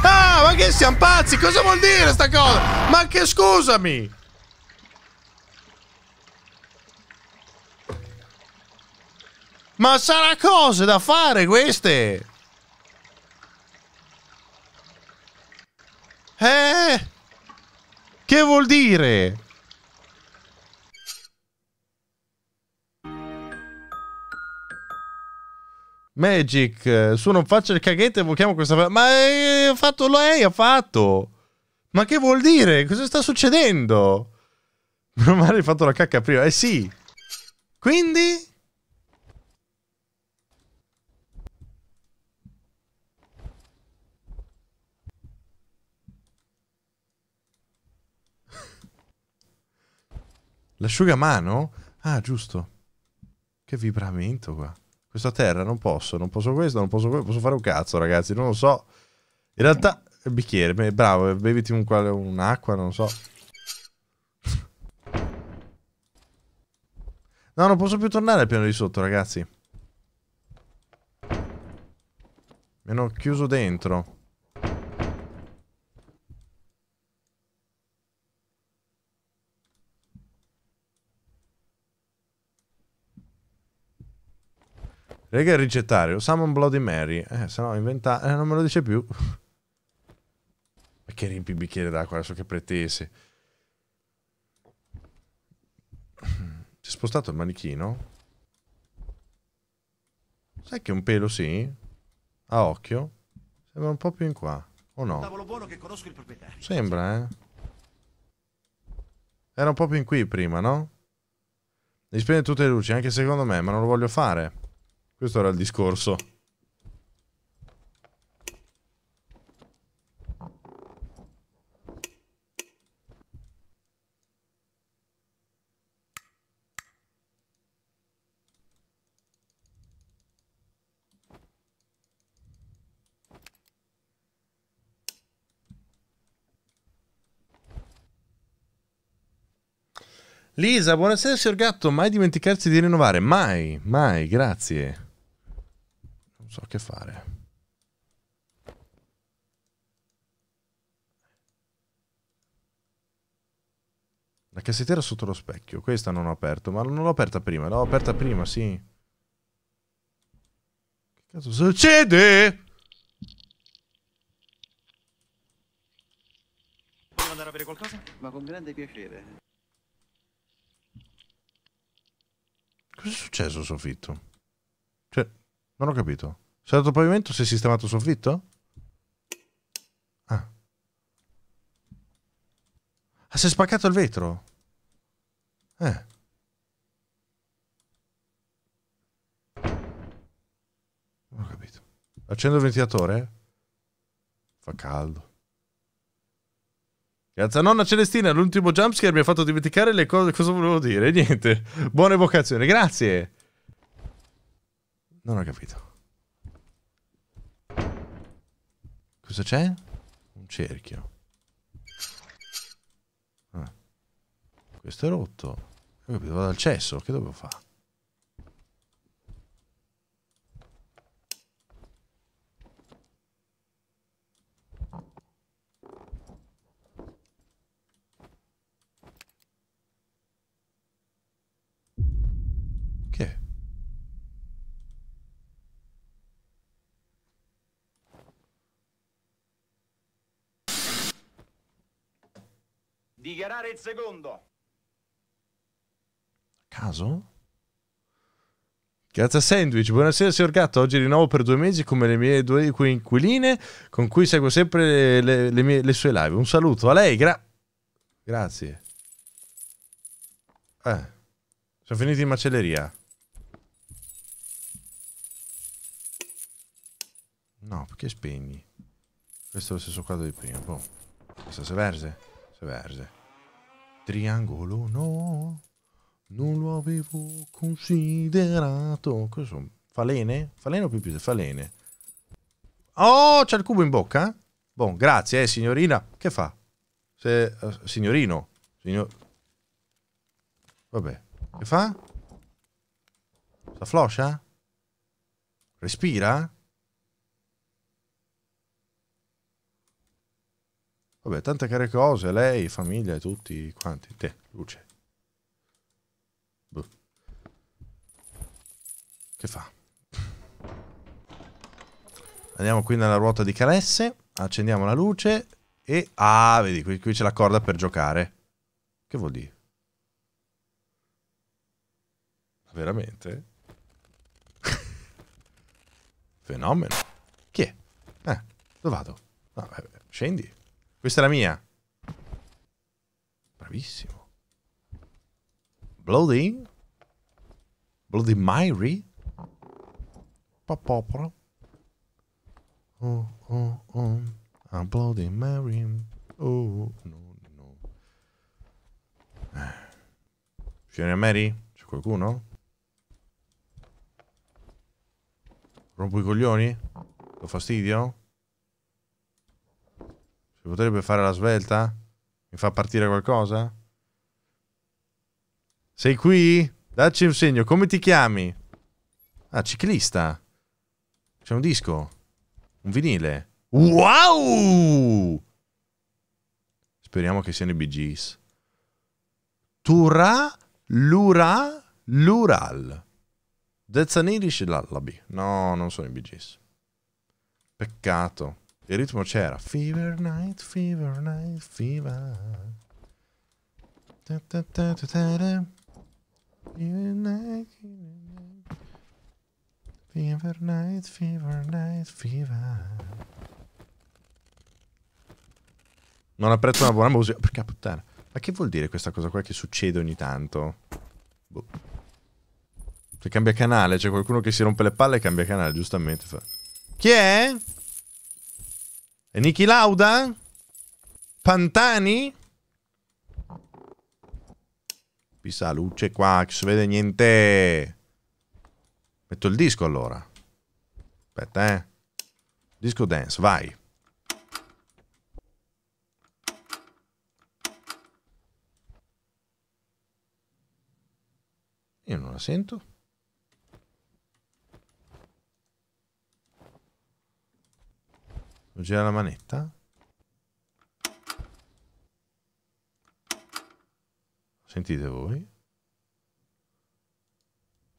Ah, ma che siamo pazzi? Cosa vuol dire sta cosa? Ma che scusami! Ma sarà cose da fare queste! Eh? Che vuol dire? Magic, su non faccia il caghetto e invochiamo questa... Ma ha fatto lei, ha fatto! Ma che vuol dire? Cosa sta succedendo? Meno male hai fatto la cacca prima. Eh sì! Quindi? L'asciugamano? Ah, giusto. Che vibramento qua. Questa terra non posso, non posso questo, non posso questo, posso fare un cazzo, ragazzi, non lo so. In realtà, il eh, bicchiere, bravo, eh, beviti un un'acqua, non so. No, non posso più tornare al piano di sotto, ragazzi. Mi hanno chiuso dentro. Rega rigettare, usiamo un Bloody Mary. Eh, se no inventa... Eh, non me lo dice più. Perché riempi il bicchiere d'acqua adesso che pretesi? Si è spostato il manichino? Sai che un pelo sì? A occhio? Sembra un po' più in qua. O no? Sembra, eh? Era un po' più in qui prima, no? Mi spegnere tutte le luci, anche secondo me, ma non lo voglio fare. Questo era il discorso. Lisa, buonasera signor Gatto, mai dimenticarsi di rinnovare, mai, mai, grazie non so che fare. La cassettiera sotto lo specchio, questa non ho aperto, ma non l'ho aperta prima, l'ho aperta prima, sì. Che cazzo succede? Vogliamo andare a bere qualcosa? Ma con grande piacere. Cos'è successo soffitto? Cioè... Non ho capito. Sei andato al pavimento? Sei sistemato il soffitto? Ah. Ah, si è spaccato il vetro? Eh. Non ho capito. Accendo il ventilatore? Fa caldo. Grazie nonna Celestina, l'ultimo jumpscare mi ha fatto dimenticare le cose, cosa volevo dire, niente. Buona evocazione, grazie. Non ho capito. Cosa c'è? Un cerchio. Ah. Questo è rotto. Ho eh, capito, Vado al cesso, che dovevo fare? Dichiarare il secondo. Caso? Grazie Sandwich, buonasera signor Gatto, oggi rinnovo per due mesi come le mie due inquiline con cui seguo sempre le, le, mie, le sue live. Un saluto a lei, gra grazie. Eh, sono finiti in macelleria. No, perché spegni? Questo è lo stesso quadro di prima, boh. Questo si verse. Se verse. Triangolo no, non lo avevo considerato. Cosa sono? Falene? Falene o più Falene. Oh, c'è il cubo in bocca? Buon, grazie, eh, signorina. Che fa? Se, uh, signorino. Signor... Vabbè. Che fa? Sta floscia? Respira? Vabbè, tante care cose, lei, famiglia tutti quanti. Te, luce. Buh. Che fa? Andiamo qui nella ruota di caresse, accendiamo la luce e... Ah, vedi, qui, qui c'è la corda per giocare. Che vuol dire? Veramente? Fenomeno. Chi è? Eh, dove vado? Ah, scendi. Questa è la mia. Bravissimo. Bloody? Bloody Myri? Popopolo? Oh, oh, oh. I'm Bloody Mary. Oh, no, no. Signora Mary? C'è qualcuno? Rompo i coglioni? Do fastidio? potrebbe fare la svelta? Mi fa partire qualcosa? Sei qui? Dacci un segno, come ti chiami? Ah, ciclista. C'è un disco. Un vinile. Wow! Speriamo che siano i BGs. Gees. Tura, lura, lural. That's an Irish lullaby. No, non sono i BGs. Peccato. Il ritmo c'era. Fever night, fever night, fever. Ta ta ta ta ta ta. Fever night, fever night, fever night, fever. Non apprezzo una buona musica. Perché puttana. Ma che vuol dire questa cosa qua che succede ogni tanto? Boh. Se cambia canale, c'è qualcuno che si rompe le palle e cambia canale, giustamente. Fa. Chi è? Niki Lauda? Pantani? Pisa luce qua, che si vede niente. Metto il disco allora. Aspetta, eh. Disco dance, vai. Io non la sento. Devo girare la manetta? Sentite voi?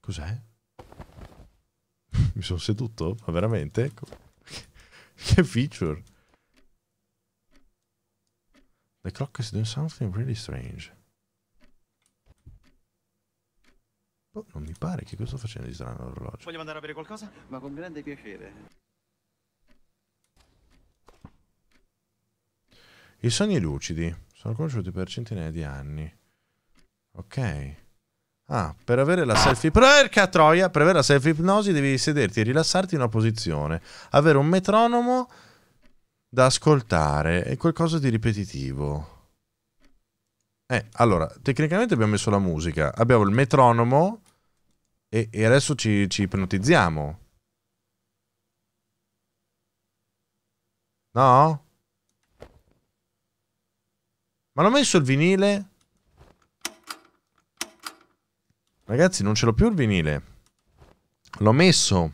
Cos'è? Mi sono seduto? Ma veramente? Ecco. che feature? The clock is doing something really strange. Oh, non mi pare che cosa sto facendo di strano l'orologio. Vogliamo andare a bere qualcosa? Ma con grande piacere. I sogni lucidi sono conosciuti per centinaia di anni. Ok. Ah, per avere la selfie... Perca troia! Per avere la selfie ipnosi devi sederti e rilassarti in una posizione. Avere un metronomo da ascoltare e qualcosa di ripetitivo. Eh, allora, tecnicamente abbiamo messo la musica. Abbiamo il metronomo e, e adesso ci, ci ipnotizziamo. No? Ma l'ho messo il vinile? Ragazzi, non ce l'ho più il vinile. L'ho messo.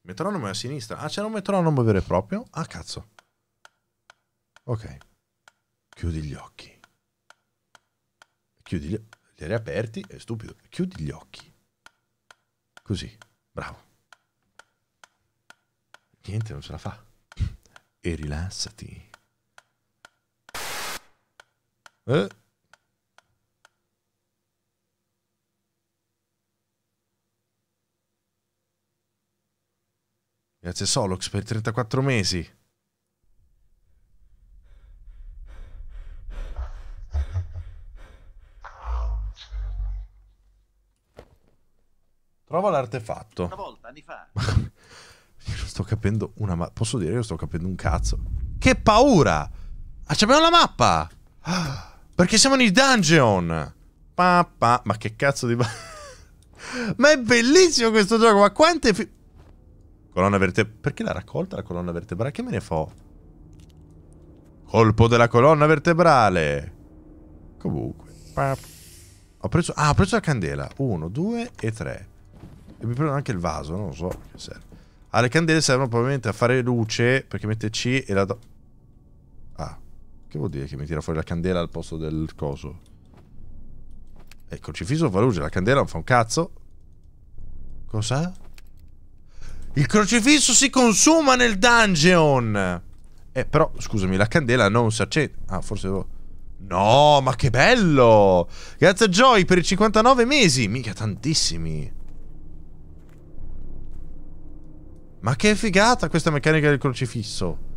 Metronomo è a sinistra. Ah, c'era un metronomo vero e proprio? Ah, cazzo. Ok. Chiudi gli occhi. Chiudi gli occhi. Li hai riaperti, è stupido. Chiudi gli occhi. Così. Bravo. Niente, non ce la fa. E rilassati. Eh? Grazie Solox per 34 mesi. Trova l'artefatto. Una volta, anni fa. io non sto capendo una mappa. Posso dire, io sto capendo un cazzo. Che paura! Ah, abbiamo la mappa! Ah. Perché siamo nei dungeon. Pa, pa. Ma che cazzo di... ma è bellissimo questo gioco, ma quante... Fi... Colonna vertebrale... Perché l'ha raccolta la colonna vertebrale? Che me ne fo? Colpo della colonna vertebrale. Comunque. Pa. Ho preso... Ah, ho preso la candela. Uno, due e tre. E mi prendo anche il vaso, non lo so che serve. Ah, le candele servono probabilmente a fare luce, perché mette C e la... Do... Che vuol dire che mi tira fuori la candela al posto del coso? Ecco, il crocifisso fa luce, la candela non fa un cazzo. Cosa? Il crocifisso si consuma nel dungeon! Eh, però, scusami, la candela non si accende. Ah, forse devo... No, ma che bello! Grazie a Joy per i 59 mesi! Mica tantissimi! Ma che figata questa meccanica del crocifisso!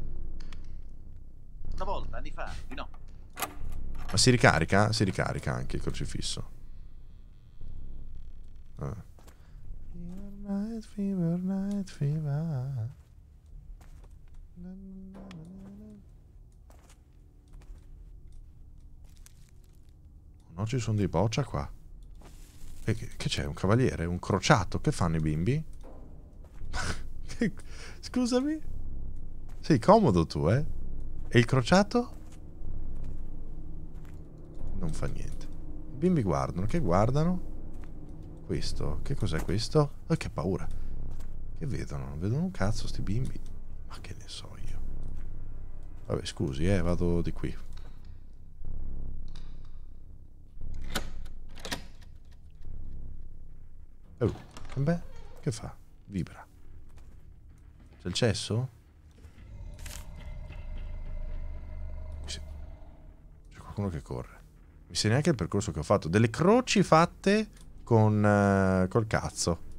Ma si ricarica? Si ricarica anche il crocifisso. Ah. No, ci sono dei boccia qua. E che c'è? Un cavaliere? Un crociato? Che fanno i bimbi? Scusami? Sei comodo tu, eh? E il crociato? Non fa niente. I bimbi guardano. Che guardano? Questo. Che cos'è questo? Oh, che paura. Che vedono? Non vedono un cazzo sti bimbi. Ma che ne so io. Vabbè, scusi, eh, vado di qui. Oh, vabbè, eh che fa? Vibra. C'è il cesso? Sì. C'è qualcuno che corre mi sa neanche il percorso che ho fatto. Delle croci fatte con... Uh, col cazzo.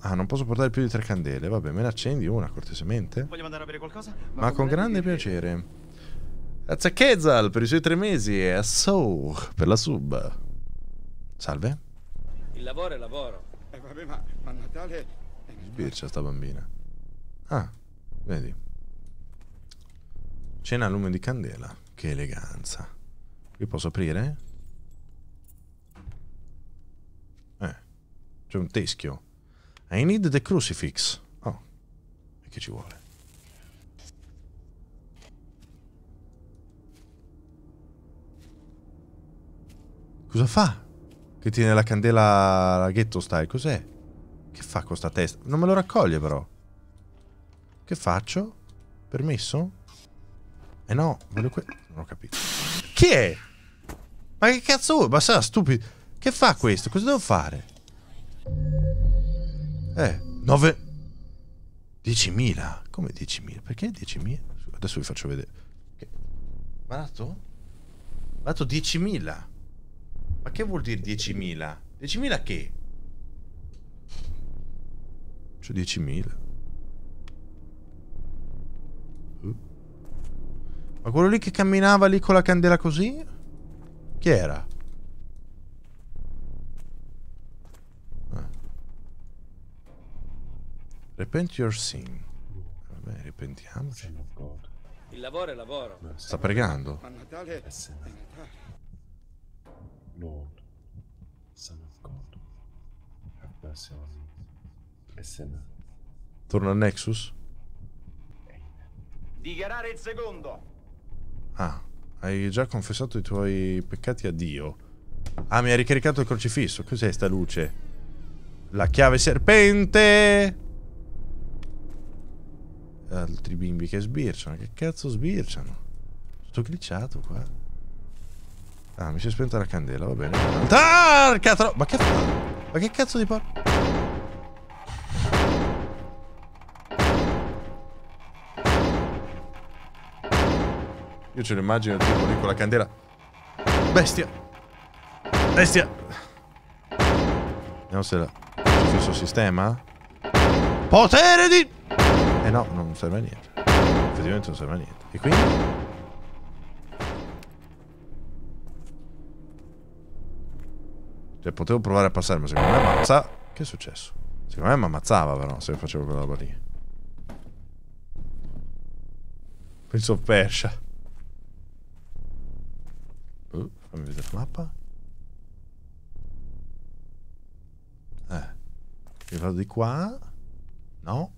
Ah, non posso portare più di tre candele. Vabbè, me ne accendi una cortesemente. Vogliamo andare a bere qualcosa? Ma, Ma con grande piacere. Grazie a Kezal per i suoi tre mesi e a So per la sub. Salve. Il lavoro è lavoro. Eh vabbè, ma, ma Natale... Sbircia sta bambina. Ah, vedi. Cena a lume di candela. Che eleganza. Qui posso aprire? Eh, c'è un teschio. I need the crucifix. Oh, e che ci vuole? Cosa fa? Che tiene la candela ghetto style? Cos'è? Che fa con sta testa? Non me lo raccoglie però. Che faccio? Permesso? Eh no, voglio que... Non ho capito. Chi è? Ma che cazzo vuoi? Ma sarà stupido. Che fa questo? Cosa devo fare? Eh, 9... 10.000? Come 10.000? Perché 10.000? Adesso vi faccio vedere. Che... Ma dato? Ma 10.000? Ma che vuol dire 10.000? 10.000 che? C'ho 10.000. Ma quello lì che camminava lì con la candela così? Chi era? Ah. Eh. Repent your sin. Vabbè, repentiamoci. Il lavoro è lavoro. Sta pregando. Ma Natale è Lord, Son of God, have mercy on me, a Torna al Nexus. Dichiarare il secondo. Ah, hai già confessato i tuoi peccati a Dio. Ah, mi ha ricaricato il crocifisso. Cos'è sta luce? La chiave serpente! Altri bimbi che sbirciano. Che cazzo sbirciano? Sto glitchato qua. Ah, mi si è spenta la candela, va bene. Ah, cazzo! Ma che... Ma che cazzo di porco? Io ce l'immagino tipo lì con la candela. Bestia! Bestia! Vediamo se la... Questo sistema? Potere di... Eh no, non serve a niente. Effettivamente non serve a niente. E quindi? Cioè, potevo provare a passare, ma secondo me ammazza... Che è successo? Secondo me mi ammazzava però, se facevo quella roba lì. Penso persa. Fammi vedere la mappa. Eh. Io vado di qua. No.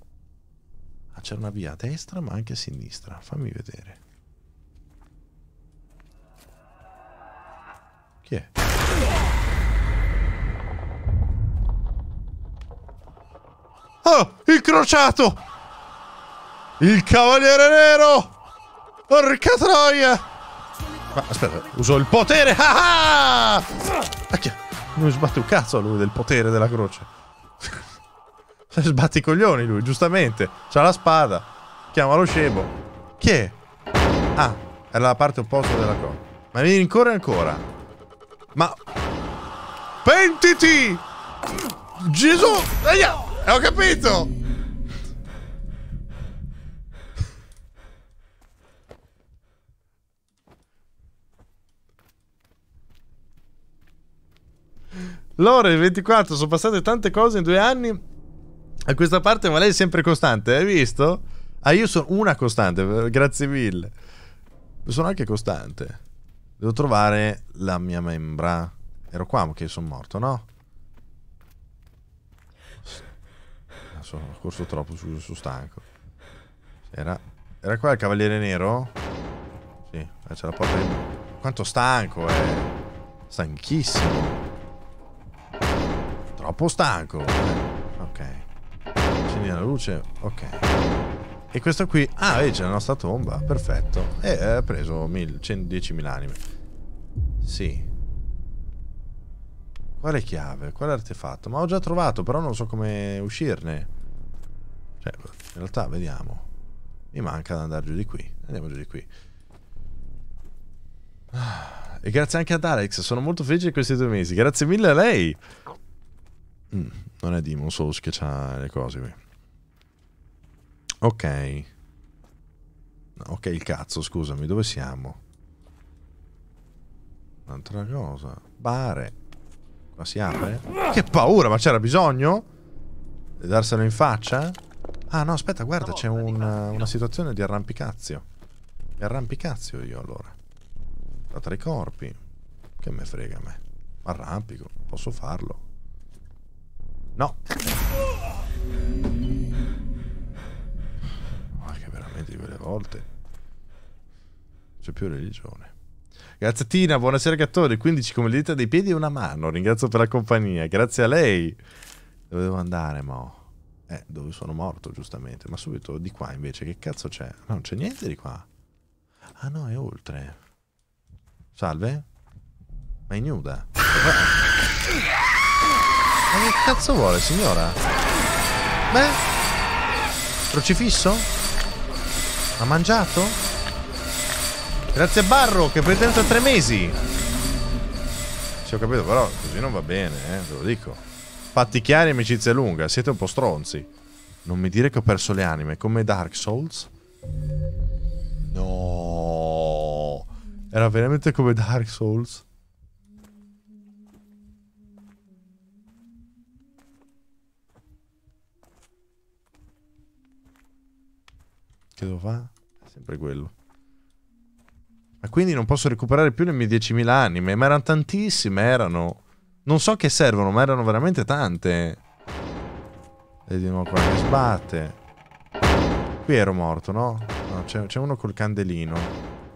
Ah, c'è una via a destra ma anche a sinistra. Fammi vedere. Chi è? Oh, il crociato! Il cavaliere nero! Porca troia! aspetta, uso il potere! Ah! Non ah! ah, sbatte un cazzo lui del potere della croce. Sbatti i coglioni lui, giustamente. C'ha la spada. Chiama lo scemo. Chi è? Ah, era la parte opposta della croce. Ma mi rincorre ancora. Ma... Pentiti! Gesù! Aia! Ho capito! Lore, 24, sono passate tante cose in due anni. A questa parte, ma lei è sempre costante, hai visto? Ah, io sono una costante, eh, grazie mille. Sono anche costante. Devo trovare la mia membra. Ero qua ma che sono morto, no? Ah, sono corso troppo, sono stanco. Era, era qua il cavaliere nero? Sì, eh, c'è la porta. Quanto stanco, eh. Stanchissimo. Troppo stanco. Ok. Accendi la luce. Ok. E questo qui... Ah, vedi, c'è la nostra tomba. Perfetto. E eh, ha preso 10.000 anime. Sì. Quale chiave? Quale artefatto? Ma ho già trovato, però non so come uscirne. Cioè, in realtà, vediamo. Mi manca da andare giù di qui. Andiamo giù di qui. Ah, e grazie anche ad Alex, sono molto felice di questi due mesi. Grazie mille a lei. Mm, non è Demon Souls che c'ha le cose qui. Ok. No, ok, il cazzo, scusami, dove siamo? Un'altra cosa. Bare. Qua si apre? Che paura, ma c'era bisogno? Di darselo in faccia? Ah no, aspetta, guarda, c'è una, una, situazione di arrampicazio. Mi arrampicazio io allora. Da tre corpi. Che me frega a me. Arrampico, posso farlo. No. Ma che veramente di quelle volte. C'è più religione. Grazie Tina, buonasera Gattore. 15 come le dita dei piedi e una mano. Ringrazio per la compagnia. Grazie a lei. Dove devo andare, mo? Eh, dove sono morto, giustamente. Ma subito di qua invece, che cazzo c'è? No, non c'è niente di qua. Ah no, è oltre. Salve? Ma è nuda. Ah! Ma che cazzo vuole, signora? Beh? Crocifisso? Ha mangiato? Grazie a Barro che pretenza tre mesi! Sì, ho capito, però così non va bene, eh, ve lo dico. Fatti chiari, amicizia lunga, siete un po' stronzi. Non mi dire che ho perso le anime, come Dark Souls? No, era veramente come Dark Souls. Che devo fare? Sempre quello. Ma quindi non posso recuperare più le mie 10.000 anime, ma erano tantissime, erano... Non so che servono, ma erano veramente tante. E di nuovo qua che sbatte. Qui ero morto, no? no c'è uno col candelino.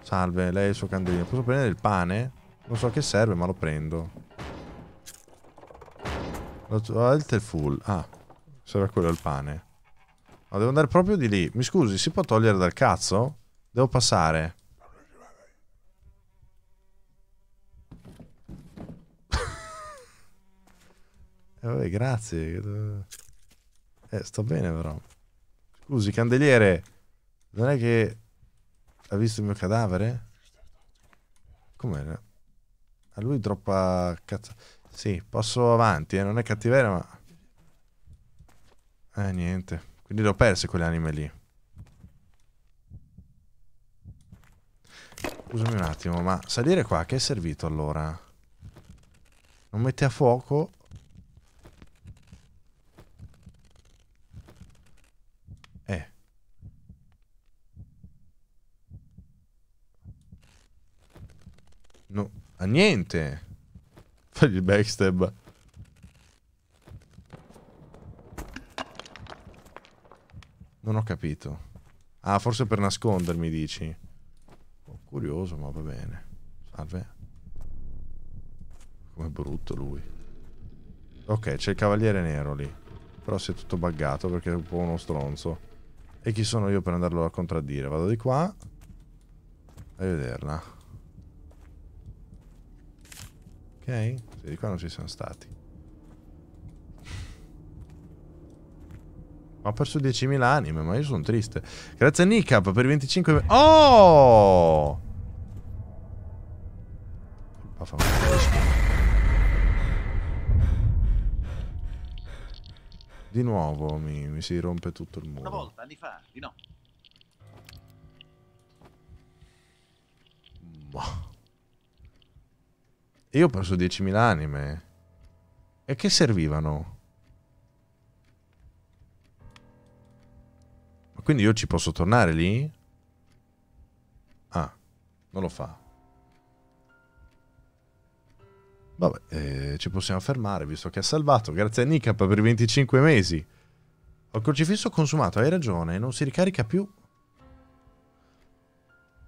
Salve, lei ha il suo candelino. Posso prendere il pane? Non so che serve, ma lo prendo. Alt full. Ah, ah sarà quello il pane. No, devo andare proprio di lì. Mi scusi, si può togliere dal cazzo? Devo passare. eh, vabbè, grazie. Eh, sto bene però. Scusi, candeliere. Non è che... Ha visto il mio cadavere? Com'è? A lui troppa cazzo. Sì, posso avanti, eh? non è cattiveria, ma... Eh, niente. Quindi le ho perse quelle anime lì. Scusami un attimo, ma salire qua che è servito allora? Non mette a fuoco? Eh. No, a niente. Fagli il backstab. Non ho capito. Ah, forse per nascondermi, dici. Oh, curioso, ma va bene. Salve. Com'è brutto lui. Ok, c'è il cavaliere nero lì. Però si è tutto buggato perché è un po' uno stronzo. E chi sono io per andarlo a contraddire? Vado di qua. A vederla. Ok? Sì, di qua non ci siamo stati. Ho perso 10.000 anime, ma io sono triste. Grazie a Nickap per 25... Oh! Di nuovo mi, mi, si rompe tutto il muro. Una volta, anni fa, di no. Io ho perso 10.000 anime. E che servivano? Quindi io ci posso tornare lì? Ah, non lo fa. Vabbè, eh, ci possiamo fermare, visto che ha salvato. Grazie a Nikap per 25 mesi. Ho il crocifisso consumato, hai ragione, non si ricarica più.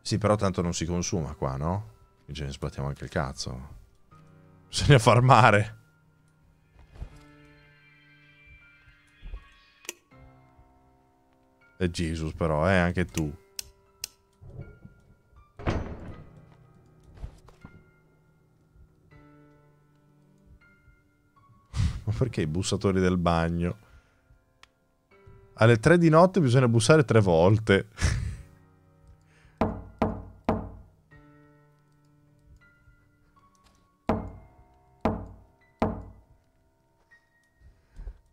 Sì, però tanto non si consuma qua, no? Quindi ce ne sbattiamo anche il cazzo. Bisogna farmare. E eh, Jesus però, eh, anche tu. Ma perché i bussatori del bagno? Alle tre di notte bisogna bussare tre volte.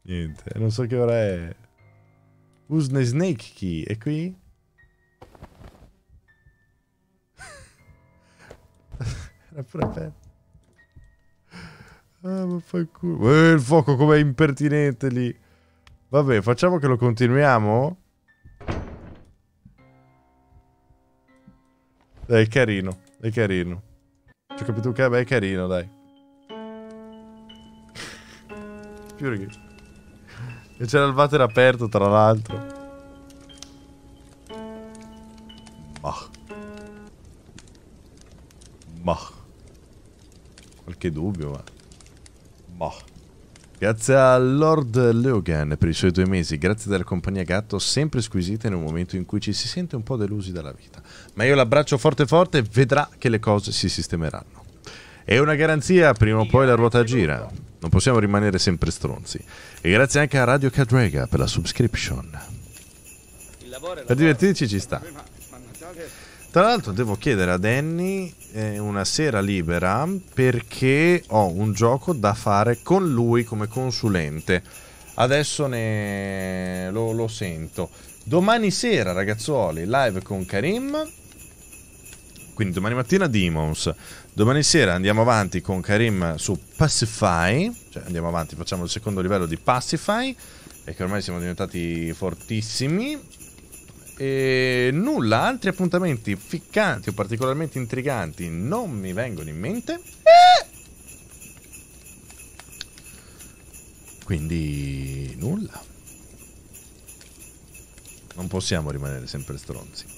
Niente, non so che ora è. Usne Snake Key. è qui? Era pure aperto. Ah, ma fa il culo. Eh, il fuoco com'è impertinente lì. Vabbè, facciamo che lo continuiamo. Dai, è carino. È carino. Ci ho capito che è carino, dai. Più righe. E c'era il water aperto, tra l'altro. Ma. Ma. Qualche dubbio, ma. Ma. Grazie a Lord Logan per i suoi due mesi, grazie della compagnia gatto, sempre squisita in un momento in cui ci si sente un po' delusi dalla vita. Ma io l'abbraccio forte forte, vedrà che le cose si sistemeranno. È una garanzia, prima o poi la ruota gira non possiamo rimanere sempre stronzi. E grazie anche a Radio Cadrega per la subscription. la divertirci ci sta. Tra l'altro devo chiedere a Danny eh, una sera libera perché ho un gioco da fare con lui come consulente. Adesso ne... lo, lo sento. Domani sera, ragazzuoli, live con Karim. Quindi domani mattina Demons. Domani sera andiamo avanti con Karim su Pacify, cioè andiamo avanti, facciamo il secondo livello di Pacify, e che ormai siamo diventati fortissimi. E nulla, altri appuntamenti ficcanti o particolarmente intriganti non mi vengono in mente. Quindi nulla. Non possiamo rimanere sempre stronzi.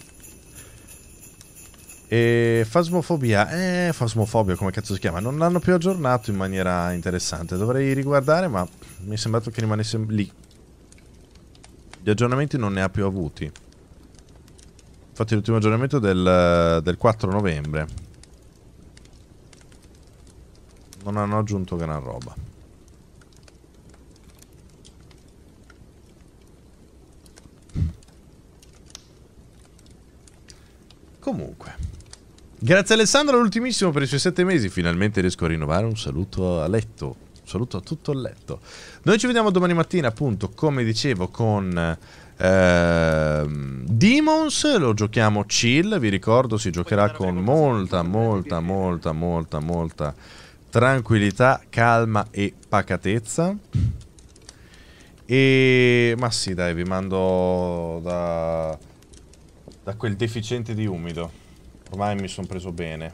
E Fasmofobia, eh, Fasmofobia come cazzo si chiama? Non l'hanno più aggiornato in maniera interessante. Dovrei riguardare, ma mi è sembrato che rimanesse lì. Gli aggiornamenti non ne ha più avuti. Infatti l'ultimo aggiornamento del, del 4 novembre. Non hanno aggiunto gran roba. Comunque. Grazie Alessandro, l'ultimissimo per i suoi sette mesi. Finalmente riesco a rinnovare. Un saluto a letto. Un saluto a tutto il letto. Noi ci vediamo domani mattina, appunto, come dicevo, con eh, Demons. Lo giochiamo chill. Vi ricordo, si giocherà con molta, molta, molta, molta, molta tranquillità, calma e pacatezza. E... Ma sì, dai, vi mando da... da quel deficiente di umido. Ormai mi sono preso bene.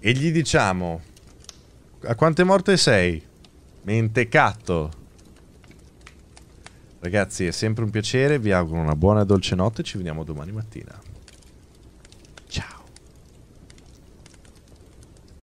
E gli diciamo... A quante morte sei? Mentecatto. Ragazzi, è sempre un piacere. Vi auguro una buona e dolce notte. Ci vediamo domani mattina.